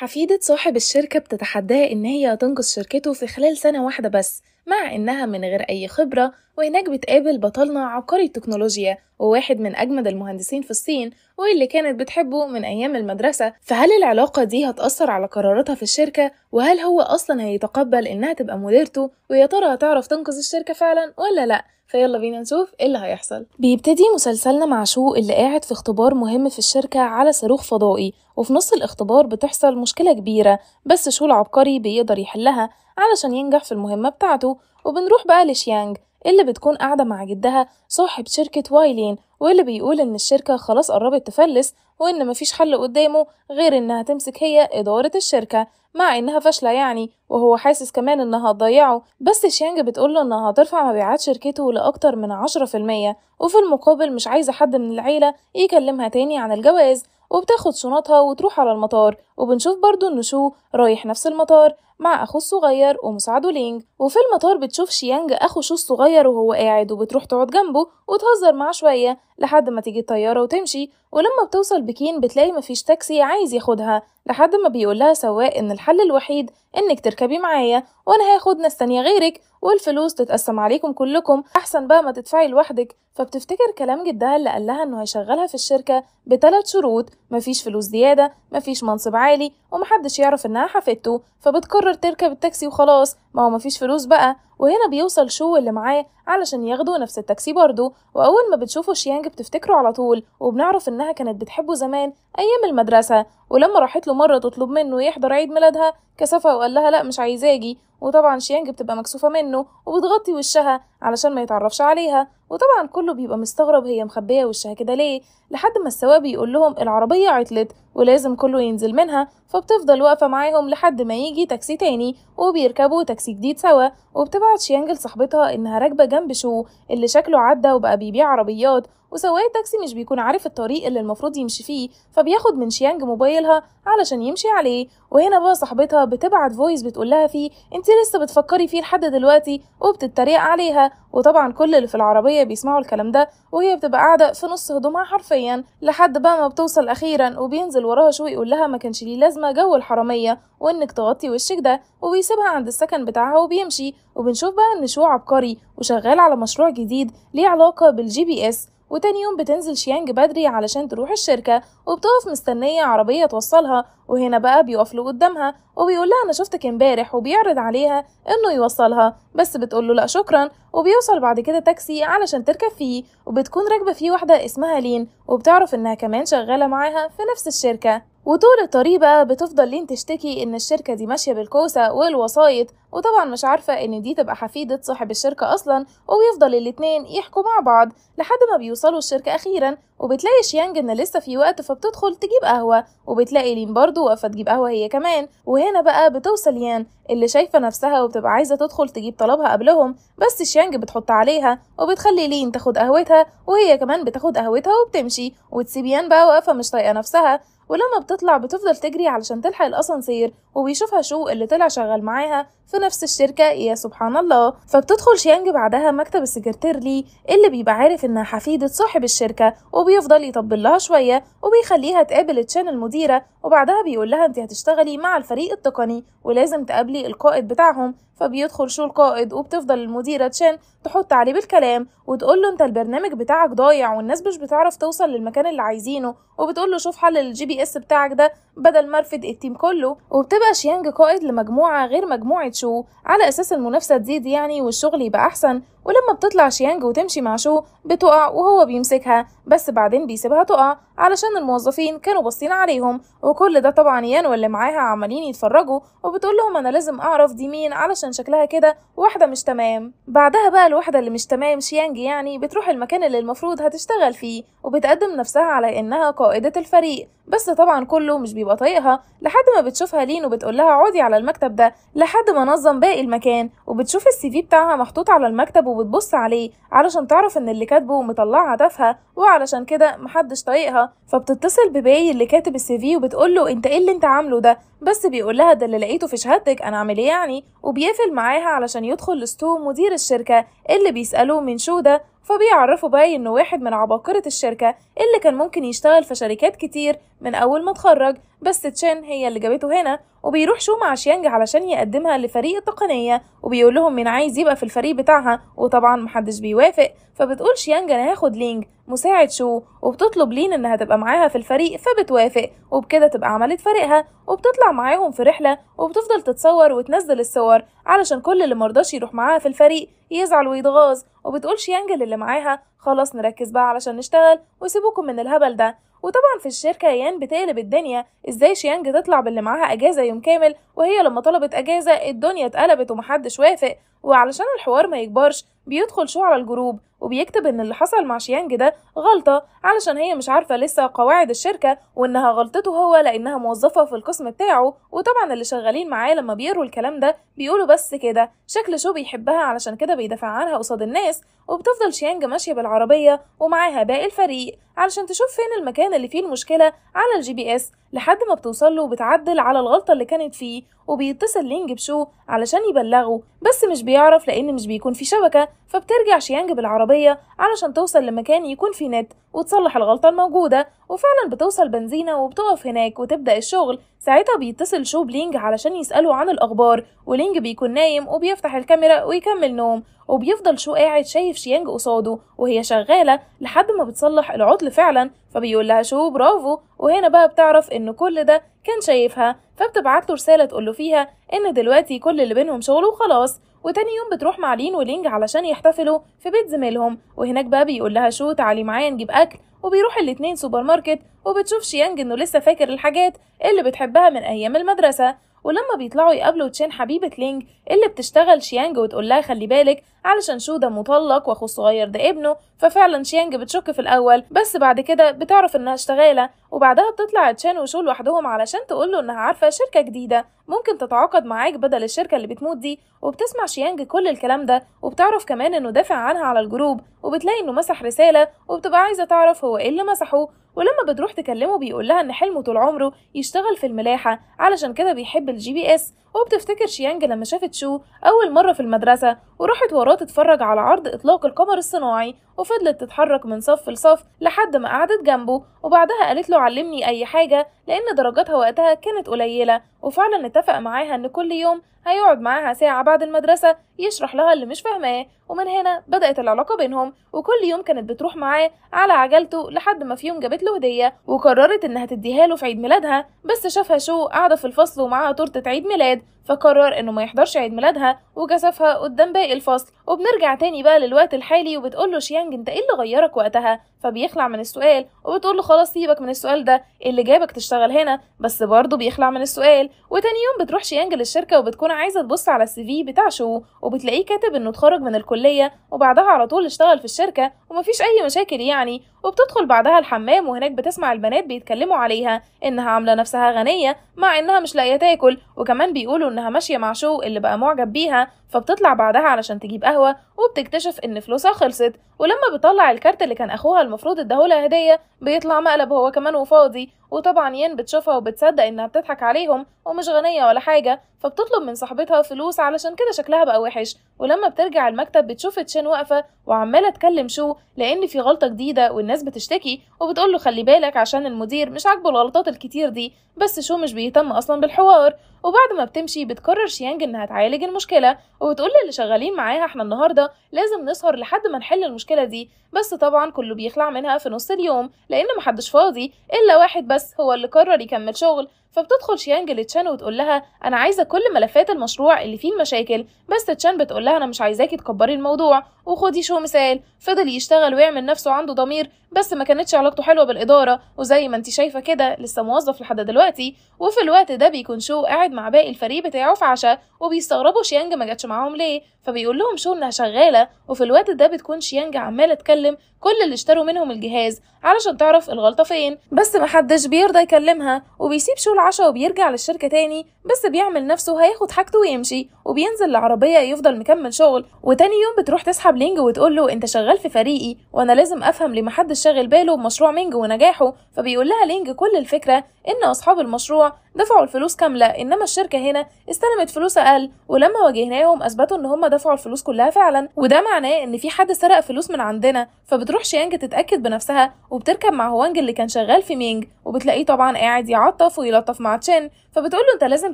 حفيدة صاحب الشركة بتتحداه إن هي تنقذ شركته في خلال سنة واحدة بس مع إنها من غير أي خبرة وهناك بتقابل بطلنا عبقري التكنولوجيا وواحد من أجمد المهندسين في الصين واللي كانت بتحبه من أيام المدرسة فهل العلاقة دي هتأثر على قراراتها في الشركة وهل هو أصلا هيتقبل إنها تبقى مديرته ويا ترى هتعرف تنقذ الشركة فعلا ولا لأ فيلا بينا نشوف ايه اللي هيحصل بيبتدي مسلسلنا مع شو اللي قاعد في اختبار مهم في الشركة على صاروخ فضائي وفي نص الاختبار بتحصل مشكلة كبيرة بس شو العبقري بيقدر يحلها علشان ينجح في المهمة بتاعته وبنروح بقى لشيانج اللي بتكون قاعدة مع جدها صاحب شركة وايلين واللي بيقول إن الشركة خلاص قربت تفلس وإن مفيش حل قدامه غير إنها تمسك هي إدارة الشركة مع إنها فاشلة يعني وهو حاسس كمان إنها هتضيعه بس شيانج بتقوله إنها هترفع مبيعات شركته لأكتر من عشرة في المية وفي المقابل مش عايزة حد من العيلة يكلمها تاني عن الجواز وبتاخد شنطها وتروح على المطار وبنشوف برضو إن شو رايح نفس المطار مع أخوه الصغير ومساعده لينج وفي المطار بتشوف شيانج أخو شو الصغير وهو قاعد وبتروح تقعد جنبه وتهزر معاه شوية لحد ما تيجي الطيارة وتمشي ولما بتوصل بكين بتلاقي مفيش تاكسي عايز ياخدها لحد ما بيقولها سواق إن الحل الوحيد إنك تركبي معايا وأنا هاخد ناس تانية غيرك والفلوس تتقسم عليكم كلكم أحسن بقى ما تدفعي لوحدك فبتفتكر كلام جدها اللي قالها إنه هيشغلها في الشركة بثلاث شروط مفيش فلوس زيادة مفيش منصب Riley ومحدش يعرف انها حفيدته فبتقرر تركب التاكسي وخلاص ما هو مفيش فلوس بقى وهنا بيوصل شو اللي معاه علشان ياخدوا نفس التاكسي برضه واول ما بتشوفه شيانج بتفتكره على طول وبنعرف انها كانت بتحبه زمان ايام المدرسه ولما راحت له مره تطلب منه يحضر عيد ميلادها كسفها وقال لها لا مش عايزاه اجي وطبعا شيانج بتبقى مكسوفه منه وبتغطي وشها علشان ما يتعرفش عليها وطبعا كله بيبقى مستغرب هي مخبيه وشها كده ليه لحد ما السواق بيقول لهم العربيه عطلت ولازم كله ينزل منها فبتفضل واقفة معاهم لحد ما يجي تاكسي تاني وبيركبوا تاكسي جديد سوا وبتبعت شيانج لصاحبتها إنها راكبة جنب شو اللي شكله عدى وبقى بيبيع عربيات وسواق التاكسي مش بيكون عارف الطريق اللي المفروض يمشي فيه فبياخد من شيانج موبايلها علشان يمشي عليه وهنا بقى صاحبتها بتبعت فويس بتقول لها فيه انت لسه بتفكري فيه لحد دلوقتي وبتتريق عليها وطبعا كل اللي في العربيه بيسمعوا الكلام ده وهي بتبقى قاعده في نص هدومها حرفيا لحد بقى ما بتوصل اخيرا وبينزل وراها شو يقول لها ما كانش ليه لازمه جو الحراميه وانك تغطي وشك ده وبيسيبها عند السكن بتاعها وبيمشي وبنشوف بقى ان شو عبقري وشغال على مشروع جديد ليه علاقه بالجي بي اس وتاني يوم بتنزل شيانج بدري علشان تروح الشركة وبتقف مستنية عربية توصلها وهنا بقى بيقف له قدامها وبيقول لها أنا شفتك امبارح وبيعرض عليها إنه يوصلها بس بتقول له لأ شكرا وبيوصل بعد كده تاكسي علشان تركب فيه وبتكون راكبة فيه واحدة اسمها لين وبتعرف إنها كمان شغالة معاها في نفس الشركة وطول الطريق بقى بتفضل لين تشتكي ان الشركة دي ماشية بالكوسة والوسايط وطبعا مش عارفة ان دي تبقى حفيدة صاحب الشركة اصلا وبيفضل الاتنين يحكوا مع بعض لحد ما بيوصلوا الشركة اخيرا وبتلاقي شيانج ان لسه في وقت فبتدخل تجيب قهوة وبتلاقي لين برضو واقفة تجيب قهوة هي كمان وهنا بقى بتوصل يان اللي شايفة نفسها وبتبقى عايزة تدخل تجيب طلبها قبلهم بس شيانج بتحط عليها وبتخلي لين تاخد قهوتها وهي كمان بتاخد قهوتها وبتمشي وتسيب يان بقى واقفة مش طايقة نفسها ولما بتطلع بتفضل تجري علشان تلحق الاسانسير وبيشوفها شو اللي طلع شغال معاها في نفس الشركه يا سبحان الله فبتدخل شيانج بعدها مكتب السكرتير لي اللي بيبقى عارف انها حفيده صاحب الشركه وبيفضل يطبل لها شويه وبيخليها تقابل تشان المديره وبعدها بيقول لها انت هتشتغلي مع الفريق التقني ولازم تقابلي القائد بتاعهم فبيدخل شو القائد وبتفضل المديره تشان تحط عليه بالكلام وتقول له انت البرنامج بتاعك ضايع والناس مش بتعرف توصل للمكان اللي عايزينه وبتقول له شوف حل الجي بي اس بتاعك ده بدل ما ارفد التيم كله وبتبقى شيانج قائد لمجموعه غير مجموعه شو على اساس المنافسه تزيد يعني والشغل يبقى احسن ولما بتطلع شيانج وتمشي مع شو بتقع وهو بيمسكها بس بعدين بيسيبها تقع علشان الموظفين كانوا باصين عليهم وكل ده طبعا يان واللي معاها عمالين يتفرجوا وبتقول لهم انا لازم اعرف دي مين علشان شكلها كده واحده مش تمام بعدها بقى الواحده اللي مش تمام شيانج يعني بتروح المكان اللي المفروض هتشتغل فيه وبتقدم نفسها على انها قائده الفريق بس طبعا كله مش بيبقى طايقها لحد ما بتشوفها لين وبتقول لها اقعدي على المكتب ده لحد ما نظم باقي المكان وبتشوف السي في بتاعها محطوط على المكتب وبتبص عليه علشان تعرف ان اللي كاتبه مطلعها تافهه وعلشان كده محدش طايقها فبتتصل بباي اللي كاتب السي في وبتقول له انت ايه اللي انت عامله ده بس بيقول لها ده اللي لقيته في شهادتك انا اعمل ايه يعني وبيقفل معاها علشان يدخل لستو مدير الشركه اللي بيساله من شو ده فبيعرفوا باي انه واحد من عباقرة الشركة اللي كان ممكن يشتغل في شركات كتير من أول ما اتخرج بس تشين هي اللي جابته هنا وبيروح شو مع شيانج علشان يقدمها لفريق التقنية وبيقول لهم مين عايز يبقى في الفريق بتاعها وطبعا محدش بيوافق فبتقول شيانج أنا هاخد لينج مساعد شو وبتطلب لين إنها تبقى معاها في الفريق فبتوافق وبكده تبقى عملت فريقها وبتطلع معاهم في رحلة وبتفضل تتصور وتنزل الصور علشان كل اللي مرضاش يروح معاها في الفريق يزعل ويتغاظ وبتقول شيانج اللي معاها خلاص نركز بقى علشان نشتغل وسيبوكم من الهبل ده وطبعا في الشركة يان بتقلب الدنيا ازاي شيانج تطلع باللي معاها اجازة يوم كامل وهي لما طلبت اجازة الدنيا اتقلبت ومحدش وافق وعلشان الحوار ما يكبرش بيدخل شو على الجروب وبيكتب ان اللي حصل مع شيانج ده غلطة علشان هي مش عارفة لسه قواعد الشركة وانها غلطته هو لانها موظفة في القسم بتاعه وطبعا اللي شغالين معاه لما بيقروا الكلام ده بيقولوا بس كده شكل شو بيحبها علشان كده بيدافع عنها قصاد الناس وبتفضل شيانج ماشية بالعربية ومعاها باقي الفريق علشان تشوف فين المكان اللي فيه المشكلة على الجي بي اس لحد ما بتوصل له وبتعدل على الغلطة اللي كانت فيه وبيتصل لينج بشو علشان يبلغه بس مش بيعرف لأن مش بيكون في شبكة فبترجع شيانج بالعربية علشان توصل لمكان يكون فيه نت وتصلح الغلطة الموجودة وفعلا بتوصل بنزينة وبتقف هناك وتبدأ الشغل ساعتها بيتصل شو بلينج علشان يسأله عن الأخبار ولينج بيكون نايم وبيفتح الكاميرا ويكمل نوم وبيفضل شو قاعد شايف شيانج قصاده وهي شغالة لحد ما بتصلح العطل فعلا فبيقول لها شو برافو وهنا بقى بتعرف ان كل ده كان شايفها فبتبعت له رسالة تقول له فيها ان دلوقتي كل اللي بينهم شغل وخلاص وتاني يوم بتروح مع لين ولينج علشان يحتفلوا في بيت زميلهم وهناك بقى بيقول لها شو تعالي معايا نجيب اكل وبيروح الاتنين سوبر ماركت وبتشوف شيانج انه لسه فاكر الحاجات اللي بتحبها من ايام المدرسه ولما بيطلعوا يقابلوا تشين حبيبة لينج اللي بتشتغل شيانج وتقول لها خلي بالك علشان شو ده مطلق واخو الصغير ده ابنه ففعلا شيانج بتشك في الاول بس بعد كده بتعرف انها اشتغالة وبعدها بتطلع تشين وشو لوحدهم علشان تقوله انها عارفه شركه جديده ممكن تتعاقد معاك بدل الشركه اللي بتموت دي وبتسمع شيانج كل الكلام ده وبتعرف كمان انه دافع عنها على الجروب وبتلاقي انه مسح رساله وبتبقى عايزه تعرف هو ايه اللي مسحه ولما بتروح تكلمه بيقول لها ان حلمه طول عمره يشتغل في الملاحه علشان كده بيحب الجي بي اس وبتفتكر شيانج لما شافت شو اول مره في المدرسه وراحت وراه تتفرج على عرض إطلاق القمر الصناعي وفضلت تتحرك من صف لصف لحد ما قعدت جنبه وبعدها قالت له علمني أي حاجة لأن درجاتها وقتها كانت قليلة وفعلا اتفق معاها إن كل يوم هيقعد معاها ساعة بعد المدرسة يشرح لها اللي مش فاهماه ومن هنا بدأت العلاقة بينهم وكل يوم كانت بتروح معاه على عجلته لحد ما في يوم جابت له هدية وقررت إنها تديها له في عيد ميلادها بس شافها شو قاعدة في الفصل ومعاها تورتة عيد ميلاد فقرر انه ما يحضرش عيد ميلادها وجسفها قدام باقي الفصل وبنرجع تاني بقى للوقت الحالي وبتقول له شيانج انت ايه اللي غيرك وقتها فبيخلع من السؤال وبتقول له خلاص سيبك من السؤال ده اللي جابك تشتغل هنا بس برضه بيخلع من السؤال وتاني يوم بتروح شيانج للشركه وبتكون عايزه تبص على السي في بتاع شو وبتلاقيه كاتب انه اتخرج من الكليه وبعدها على طول اشتغل في الشركه ومفيش اي مشاكل يعني وبتدخل بعدها الحمام وهناك بتسمع البنات بيتكلموا عليها انها عامله نفسها غنيه مع انها مش لاقيه تاكل وكمان بيقولوا ان انها ماشيه مع شو اللي بقى معجب بيها فبتطلع بعدها علشان تجيب قهوه وبتكتشف ان فلوسها خلصت ولما بيطلع الكارت اللي كان اخوها المفروض اداهولها هديه بيطلع مقلب هو كمان وفاضي وطبعا ين بتشوفها وبتصدق انها بتضحك عليهم ومش غنيه ولا حاجه فبتطلب من صاحبتها فلوس علشان كده شكلها بقى وحش ولما بترجع المكتب بتشوف تشين واقفه وعماله تكلم شو لان في غلطه جديده والناس بتشتكي وبتقول له خلي بالك عشان المدير مش عاجبه الغلطات الكتير دي بس شو مش بيهتم اصلا بالحوار وبعد ما بتمشي بتقرر شيانج انها تعالج المشكله وبتقول للي شغالين معاها احنا النهارده لازم نسهر لحد ما نحل المشكله دي بس طبعا كله بيخلع منها في نص اليوم لان محدش فاضي الا واحد بس هو اللي قرر يكمل شغل فبتدخل شيانج لتشان وتقول لها انا عايزه كل ملفات المشروع اللي فيه المشاكل بس تشان بتقول لها انا مش عايزاكي تكبري الموضوع وخدي شو مثال فضل يشتغل ويعمل نفسه عنده ضمير بس ما كانتش علاقته حلوه بالاداره وزي ما انت شايفه كده لسه موظف لحد دلوقتي وفي الوقت ده بيكون شو قاعد مع باقي الفريق بتاعه في عشاء وبيستغربوا شيانج ما جاتش معاهم ليه فبيقول لهم شو انها شغاله وفي الوقت ده بتكون شيانج عماله تكلم كل اللي اشتروا منهم الجهاز علشان تعرف الغلطه فين بس محدش بيرضى يكلمها وبيسيب شو العشاء وبيرجع للشركة تاني بس بيعمل نفسه هياخد حاجته ويمشي وبينزل العربية يفضل مكمل شغل وتاني يوم بتروح تسحب لينج وتقول له انت شغال في فريقي وانا لازم افهم ليه محدش شاغل باله بمشروع مينج ونجاحه فبيقول لها لينج كل الفكرة ان اصحاب المشروع دفعوا الفلوس كاملة انما الشركة هنا استلمت فلوس اقل ولما واجهناهم اثبتوا ان هم دفعوا الفلوس كلها فعلا وده معناه ان في حد سرق فلوس من عندنا فبتروح شيانج تتاكد بنفسها وبتركب مع هوانج اللي كان شغال في مينج وبتلاقيه طبعا قاعد يعطف ويلطف تتعاطف مع تشين فبتقول له انت لازم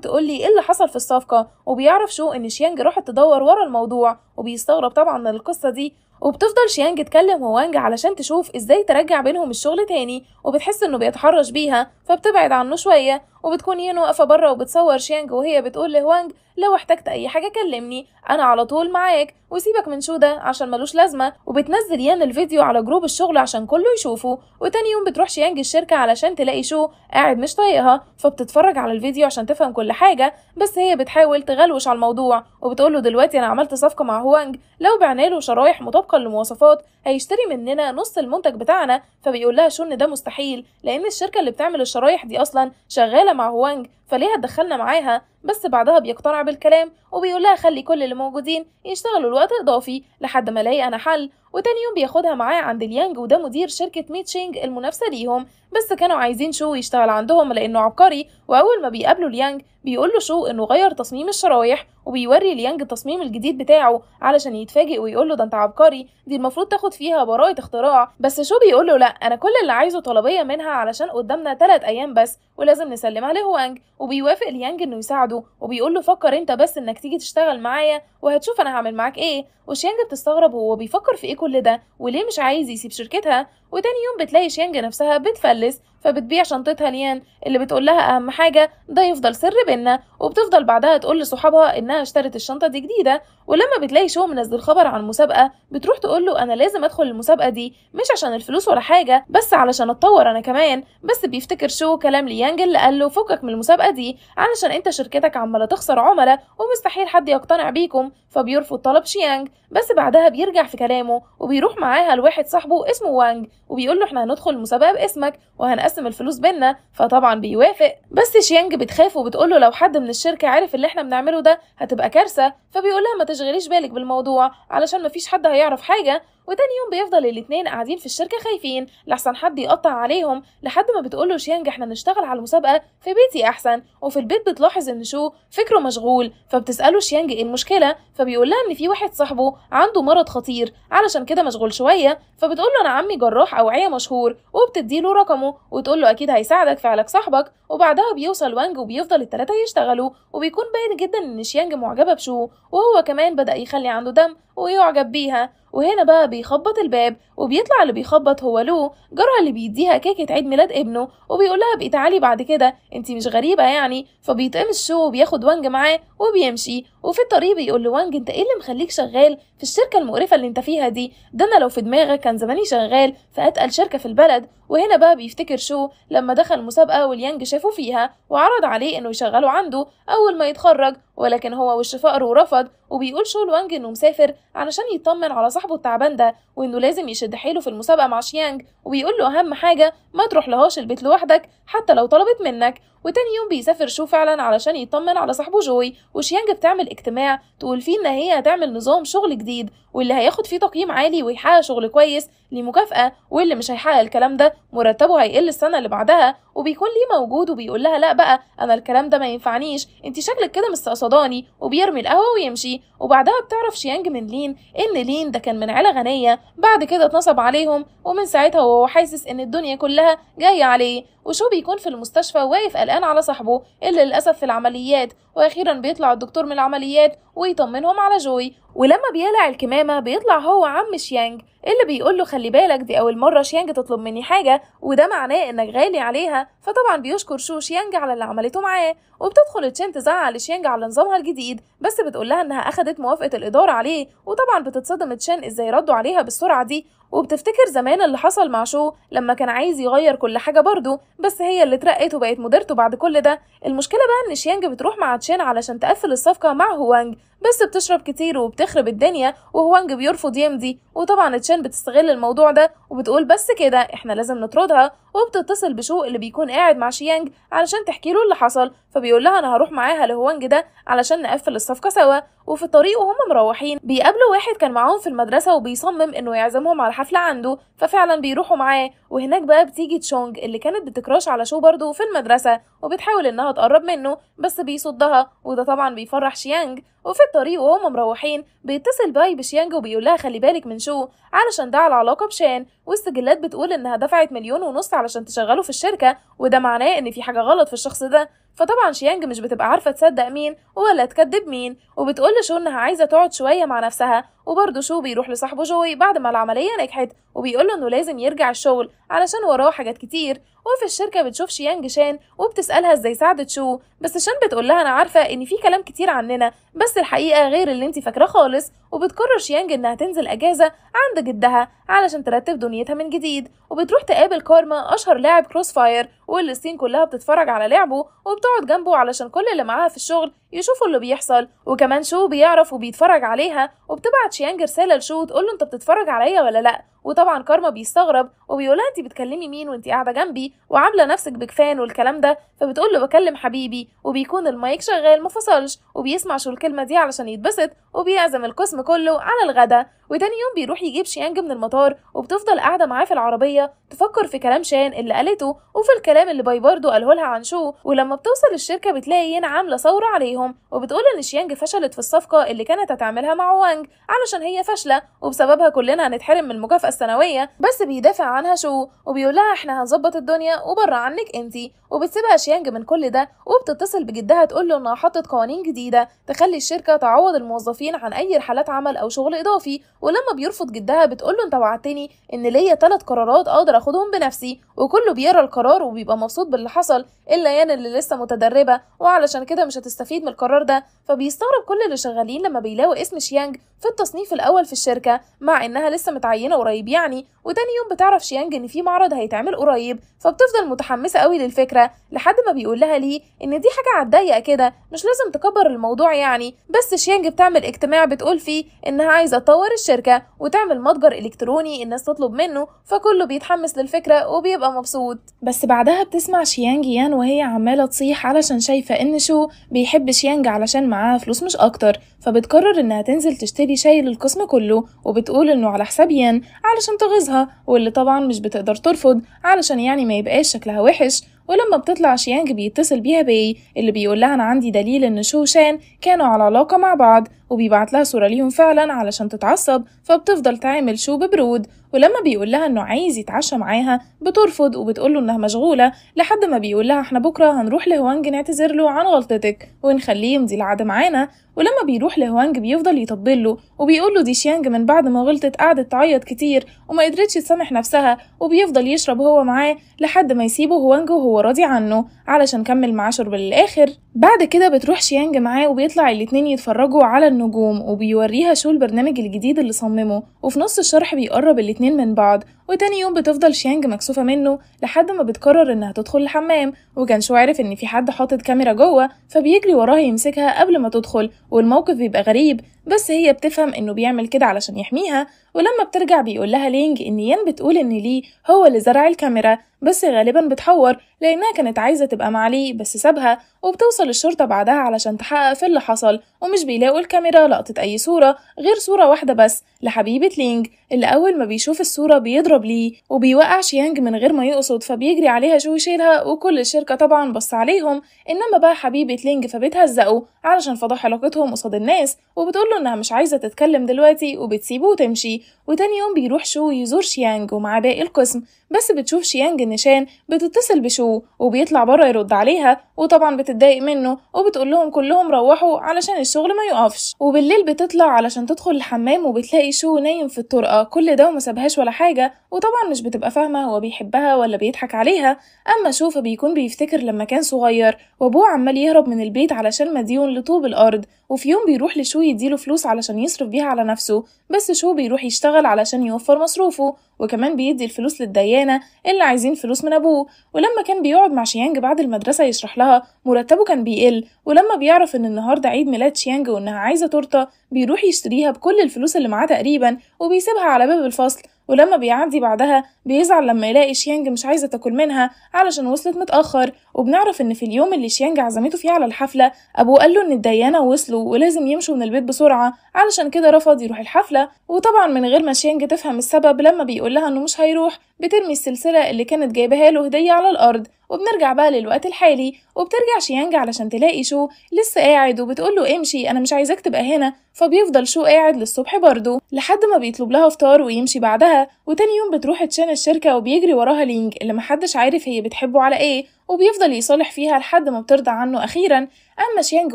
تقول لي ايه اللي حصل في الصفقه وبيعرف شو ان شيانج راحت تدور ورا الموضوع وبيستغرب طبعا من القصه دي وبتفضل شيانج تكلم هوانج علشان تشوف ازاي ترجع بينهم الشغل تاني وبتحس انه بيتحرش بيها فبتبعد عنه شويه وبتكون يين واقفه بره وبتصور شيانج وهي بتقول لهوانج لو احتجت اي حاجه كلمني انا على طول معاك وسيبك من شو ده عشان ملوش لازمه وبتنزل يان الفيديو على جروب الشغل عشان كله يشوفه وتاني يوم بتروح شيانج الشركه علشان تلاقي شو قاعد مش طايقها فبتتفرج على الفيديو عشان تفهم كل حاجه بس هي بتحاول تغلوش على الموضوع وبتقول له دلوقتي انا عملت صفقه مع هوانج لو بعنا له شرايح مطابقه للمواصفات هيشتري مننا نص المنتج بتاعنا فبيقول لها شن ده مستحيل لان الشركه اللي بتعمل الشرايح دي اصلا شغاله مع هوانج فليه هتدخلنا معاها بس بعدها بيقتنع بالكلام وبيقول لها خلي كل اللي موجودين يشتغلوا الوقت اضافي لحد ما الاقي انا حل وتاني يوم بياخدها معاه عند اليانج وده مدير شركة ميتشينج المنافسة ليهم بس كانوا عايزين شو يشتغل عندهم لأنه عبقري وأول ما بيقابلوا ليانج بيقول له شو إنه غير تصميم الشرايح وبيوري ليانج التصميم الجديد بتاعه علشان يتفاجئ ويقول له ده أنت عبقري دي المفروض تاخد فيها براءة اختراع بس شو بيقول له لأ أنا كل اللي عايزه طلبية منها علشان قدامنا تلات أيام بس ولازم نسلمها لهوانج وبيوافق ليانج إنه يساعده وبيقول له فكر أنت بس إنك تيجي تشتغل معايا وهتشوف أنا هعمل معاك إيه وشيانج بتستغرب هو بيفكر في إيه كل ده وليه مش عايز يسيب شركتها وتاني يوم بتلاقي شيانج نفسها بتفلس فبتبيع شنطتها ليان اللي بتقول لها اهم حاجه ده يفضل سر بينا وبتفضل بعدها تقول لصحابها انها اشترت الشنطه دي جديده ولما بتلاقي شو منزل خبر عن مسابقه بتروح تقول له انا لازم ادخل المسابقه دي مش عشان الفلوس ولا حاجه بس علشان اتطور انا كمان بس بيفتكر شو كلام ليانج اللي قال له فكك من المسابقه دي علشان انت شركتك عماله تخسر عملاء ومستحيل حد يقتنع بيكم فبيرفض طلب شيانج بس بعدها بيرجع في كلامه وبيروح معاها لواحد صاحبه اسمه وانج وبيقول له احنا هندخل المسابقه باسمك وهنقسم الفلوس بينا فطبعا بيوافق بس شيانج بتخاف وبتقول له لو حد من الشركه عارف اللي احنا بنعمله ده هتبقى كارثه فبيقول لها ما تشغليش بالك بالموضوع علشان مفيش حد هيعرف حاجه وتاني يوم بيفضل الاتنين قاعدين في الشركه خايفين لحسن حد يقطع عليهم لحد ما بتقوله شيانج احنا نشتغل على المسابقه في بيتي احسن وفي البيت بتلاحظ ان شو فكره مشغول فبتساله شيانج ايه المشكله فبيقول لها ان في واحد صاحبه عنده مرض خطير علشان كده مشغول شويه فبتقول له انا عمي جراح اوعيه مشهور وبتدي له رقمه وتقول له اكيد هيساعدك في علاج صاحبك وبعدها بيوصل وانج وبيفضل التلاته يشتغلوا وبيكون باين جدا ان شيانج معجبه بشو وهو كمان بدا يخلي عنده دم ويعجب بيها وهنا بقى بيخبط الباب وبيطلع اللي بيخبط هو لو جارها اللي بيديها كيكة عيد ميلاد ابنه وبيقولها بقي تعالي بعد كده انتي مش غريبة يعني فبيتقمش شو وبياخد وانج معاه وبيمشي وفي الطريق بيقول لوانج انت ايه اللي مخليك شغال في الشركه المقرفه اللي انت فيها دي ده انا لو في دماغك كان زماني شغال في اتقل شركه في البلد وهنا بقى بيفتكر شو لما دخل مسابقه واليانج شافه فيها وعرض عليه انه يشغله عنده اول ما يتخرج ولكن هو وش فقر ورفض وبيقول شو لوانج انه مسافر علشان يطمن على صاحبه التعبان ده وانه لازم يشد حيله في المسابقه مع شيانج وبيقول له اهم حاجه ما تروح لهاش البيت لوحدك حتى لو طلبت منك وتاني يوم بيسافر شو فعلا علشان يطمن على صاحبه جوي وشيانج بتعمل اجتماع تقول فيه ان هي هتعمل نظام شغل جديد واللي هياخد فيه تقييم عالي ويحقق شغل كويس لمكافأة واللي مش هيحقق الكلام ده مرتبه هيقل السنة اللي بعدها وبيكون ليه موجود وبيقول لها لا بقى أنا الكلام ده ما ينفعنيش أنت شكلك كده مستقصداني وبيرمي القهوة ويمشي وبعدها بتعرف شيانج من لين إن لين ده كان من عيلة غنية بعد كده اتنصب عليهم ومن ساعتها وهو حاسس إن الدنيا كلها جاية عليه وشو بيكون في المستشفى واقف قلقان على صاحبه اللي للأسف في العمليات وأخيرا بيطلع الدكتور من العمليات ويطمنهم على جوي ولما بيقلع الكمامة بيطلع هو عم شيانج اللي بيقول له خلي بالك دي اول مره شيانج تطلب مني حاجه وده معناه انك غالي عليها فطبعا بيشكر شو شيانج على اللي عملته معاه وبتدخل تشين تزعق لشيانج على نظامها الجديد بس بتقول لها انها اخدت موافقه الاداره عليه وطبعا بتتصدم تشين ازاي ردوا عليها بالسرعه دي وبتفتكر زمان اللي حصل مع شو لما كان عايز يغير كل حاجه برضه بس هي اللي اترقت وبقت مديرته بعد كل ده المشكله بقى ان شيانج بتروح مع تشين علشان تقفل الصفقه مع هوانج بس بتشرب كتير وبتخرب الدنيا وهوانج بيرفض يمضي وطبعا تشان بتستغل الموضوع ده وبتقول بس كده احنا لازم نطردها وبتتصل بشوق اللي بيكون قاعد مع شيانج علشان تحكي له اللي حصل فبيقول لها انا هروح معاها لهوانج ده علشان نقفل الصفقه سوا وفي الطريق وهم مروحين بيقابلوا واحد كان معاهم في المدرسه وبيصمم انه يعزمهم على حفله عنده ففعلا بيروحوا معاه وهناك بقى بتيجي تشونج اللي كانت بتكراش على شو برضه في المدرسه وبتحاول انها تقرب منه بس بيصدها وده طبعا بيفرح شيانج وفي الطريق وهم مروحين بيتصل باي بشيانج وبيقول لها خلي بالك من شو علشان ده على علاقه بشان والسجلات بتقول انها دفعت مليون ونص على علشان تشغله في الشركه وده معناه ان في حاجه غلط في الشخص ده فطبعا شيانج مش بتبقى عارفه تصدق مين ولا تكذب مين وبتقول لشو انها عايزه تقعد شويه مع نفسها وبرضه شو بيروح لصاحبه جوي بعد ما العملية نجحت وبيقول له إنه لازم يرجع الشغل علشان وراه حاجات كتير وفي الشركة بتشوف شيانج شان وبتسألها إزاي ساعدت شو بس شان بتقول لها أنا عارفة إن في كلام كتير عننا بس الحقيقة غير اللي أنت فاكراه خالص وبتقرر شيانج إنها تنزل أجازة عند جدها علشان ترتب دنيتها من جديد وبتروح تقابل كارما أشهر لاعب كروس فاير واللي الصين كلها بتتفرج على لعبه وبتقعد جنبه علشان كل اللي معاها في الشغل يشوفوا اللي بيحصل وكمان شو بيعرف وبيتفرج عليها وبتبعت شيانج رساله لشو تقول له انت بتتفرج عليا ولا لا وطبعا كارما بيستغرب وبيقولها انت بتكلمي مين وانت قاعده جنبي وعامله نفسك بكفان والكلام ده فبتقول له بكلم حبيبي وبيكون المايك شغال ما فصلش وبيسمع شو الكلمه دي علشان يتبسط وبيعزم القسم كله على الغدا وتاني يوم بيروح يجيب شيانج من المطار وبتفضل قاعده معاه في العربيه تفكر في كلام شان اللي قالته وفي الكلام اللي باي برضه قاله لها عن شو ولما بتوصل الشركه بتلاقي ين عامله ثوره عليهم وبتقول ان شيانج فشلت في الصفقه اللي كانت هتعملها مع وانج علشان هي فاشله وبسببها كلنا هنتحرم من المكافاه الثانويه بس بيدافع عنها شو وبيقول لها احنا هنظبط الدنيا وبره عنك انتي وبتسيبها شيانج من كل ده وبتتصل بجدها تقول له انها حطت قوانين جديده تخلي الشركه تعوض الموظفين عن اي رحلات عمل او شغل اضافي ولما بيرفض جدها بتقول له انت وعدتني ان ليا ثلاث قرارات اقدر اخدهم بنفسي وكله بيرى القرار وبيبقى مبسوط باللي حصل الا يانا اللي لسه متدربه وعلشان كده مش هتستفيد من القرار ده فبيستغرب كل اللي شغالين لما بيلاقوا اسم شيانج في التصنيف الأول في الشركة مع إنها لسه متعينة قريب يعني وتاني يوم بتعرف شيانج إن في معرض هيتعمل قريب فبتفضل متحمسة قوي للفكرة لحد ما بيقول لها ليه إن دي حاجة عالضيق كده مش لازم تكبر الموضوع يعني بس شيانج بتعمل اجتماع بتقول فيه إنها عايزة تطور الشركة وتعمل متجر إلكتروني الناس تطلب منه فكله بيتحمس للفكرة وبيبقى مبسوط بس بعدها بتسمع شيانج يان وهي عمالة تصيح علشان شايفة إن شو بيحب شيانج علشان معاها فلوس مش أكتر فبتقرر إنها تنزل تشتري شاي للقسم كله وبتقول إنه على حساب ين علشان تغيظها واللي طبعا مش بتقدر ترفض علشان يعني ما يبقاش شكلها وحش ولما بتطلع شيانج بيتصل بيها بي اللي بيقول لها أنا عندي دليل إن شو شان كانوا على علاقة مع بعض وبيبعت لها صورة ليهم فعلا علشان تتعصب فبتفضل تعامل شو ببرود ولما بيقول لها انه عايز يتعشى معاها بترفض وبتقول له انها مشغولة لحد ما بيقول لها احنا بكرة هنروح لهوانج نعتذر له عن غلطتك ونخليه يمضي العادة معانا ولما بيروح لهوانج بيفضل يطبل له وبيقول له دي شيانج من بعد ما غلطت قعدت تعيط كتير وما قدرتش تسامح نفسها وبيفضل يشرب هو معاه لحد ما يسيبه هوانج وهو راضي عنه علشان كمل معاه شرب للآخر بعد كده بتروح شيانج معاه وبيطلع الاتنين يتفرجوا على النجوم وبيوريها شو البرنامج الجديد اللي صممه وفي نص الشرح بيقرب الاتنين من بعض وتاني يوم بتفضل شيانج مكسوفة منه لحد ما بتقرر إنها تدخل الحمام وجانشو عارف إن في حد حاطط كاميرا جوه فبيجري وراها يمسكها قبل ما تدخل والموقف بيبقى غريب بس هي بتفهم إنه بيعمل كده علشان يحميها ولما بترجع بيقول لها لينج إن يان بتقول إن ليه هو اللي زرع الكاميرا بس غالبا بتحور لأنها كانت عايزة تبقى مع لي بس سابها وبتوصل الشرطة بعدها علشان تحقق في اللي حصل ومش بيلاقوا الكاميرا لقطة أي صورة غير صورة واحدة بس لحبيبة لينج اللي أول ما بيشوف الصورة بيضرب بيضرب ليه وبيوقع شيانج من غير ما يقصد فبيجري عليها شو يشيلها وكل الشركة طبعا بص عليهم انما بقى حبيبة لينج فبتهزقه علشان فضح علاقتهم قصاد الناس وبتقول له انها مش عايزة تتكلم دلوقتي وبتسيبه وتمشي وتاني يوم بيروح شو يزور شيانج ومع باقي القسم بس بتشوف شيانج نشان بتتصل بشو وبيطلع بره يرد عليها وطبعا بتتضايق منه وبتقول لهم كلهم روحوا علشان الشغل ما يقفش وبالليل بتطلع علشان تدخل الحمام وبتلاقي شو نايم في الطرقه كل ده وما سابهاش ولا حاجه وطبعا مش بتبقى فاهمه هو بيحبها ولا بيضحك عليها اما شو فبيكون بيفتكر لما كان صغير وابوه عمال يهرب من البيت علشان مديون لطوب الارض وفي يوم بيروح لشو يديله فلوس علشان يصرف بيها على نفسه بس شو بيروح يشتغل علشان يوفر مصروفه وكمان بيدي الفلوس للديانة اللي عايزين فلوس من أبوه ولما كان بيقعد مع شيانج بعد المدرسة يشرح لها مرتبه كان بيقل ولما بيعرف إن النهاردة عيد ميلاد شيانج وإنها عايزة تورتة بيروح يشتريها بكل الفلوس اللي معاه تقريبا وبيسيبها على باب الفصل ولما بيعدي بعدها بيزعل لما يلاقي شيانج مش عايزة تاكل منها علشان وصلت متأخر وبنعرف إن في اليوم اللي شيانج عزمته فيه على الحفلة أبوه قال له إن الديانة وصلوا ولازم يمشوا من البيت بسرعة علشان كده رفض يروح الحفلة وطبعا من غير ما شيانج تفهم السبب لما بيقول لها إنه مش هيروح بترمي السلسلة اللي كانت جايبها له هدية على الأرض وبنرجع بقى للوقت الحالي وبترجع شيانج علشان تلاقي شو لسه قاعد وبتقول له امشي أنا مش عايزاك تبقى هنا فبيفضل شو قاعد للصبح برضه لحد ما بيطلب لها فطار ويمشي بعدها وتاني يوم بتروح تشان الشركة وبيجري وراها لينج اللي محدش عارف هي بتحبه على ايه وبيفضل يصالح فيها لحد ما بترضى عنه أخيرا أما شيانج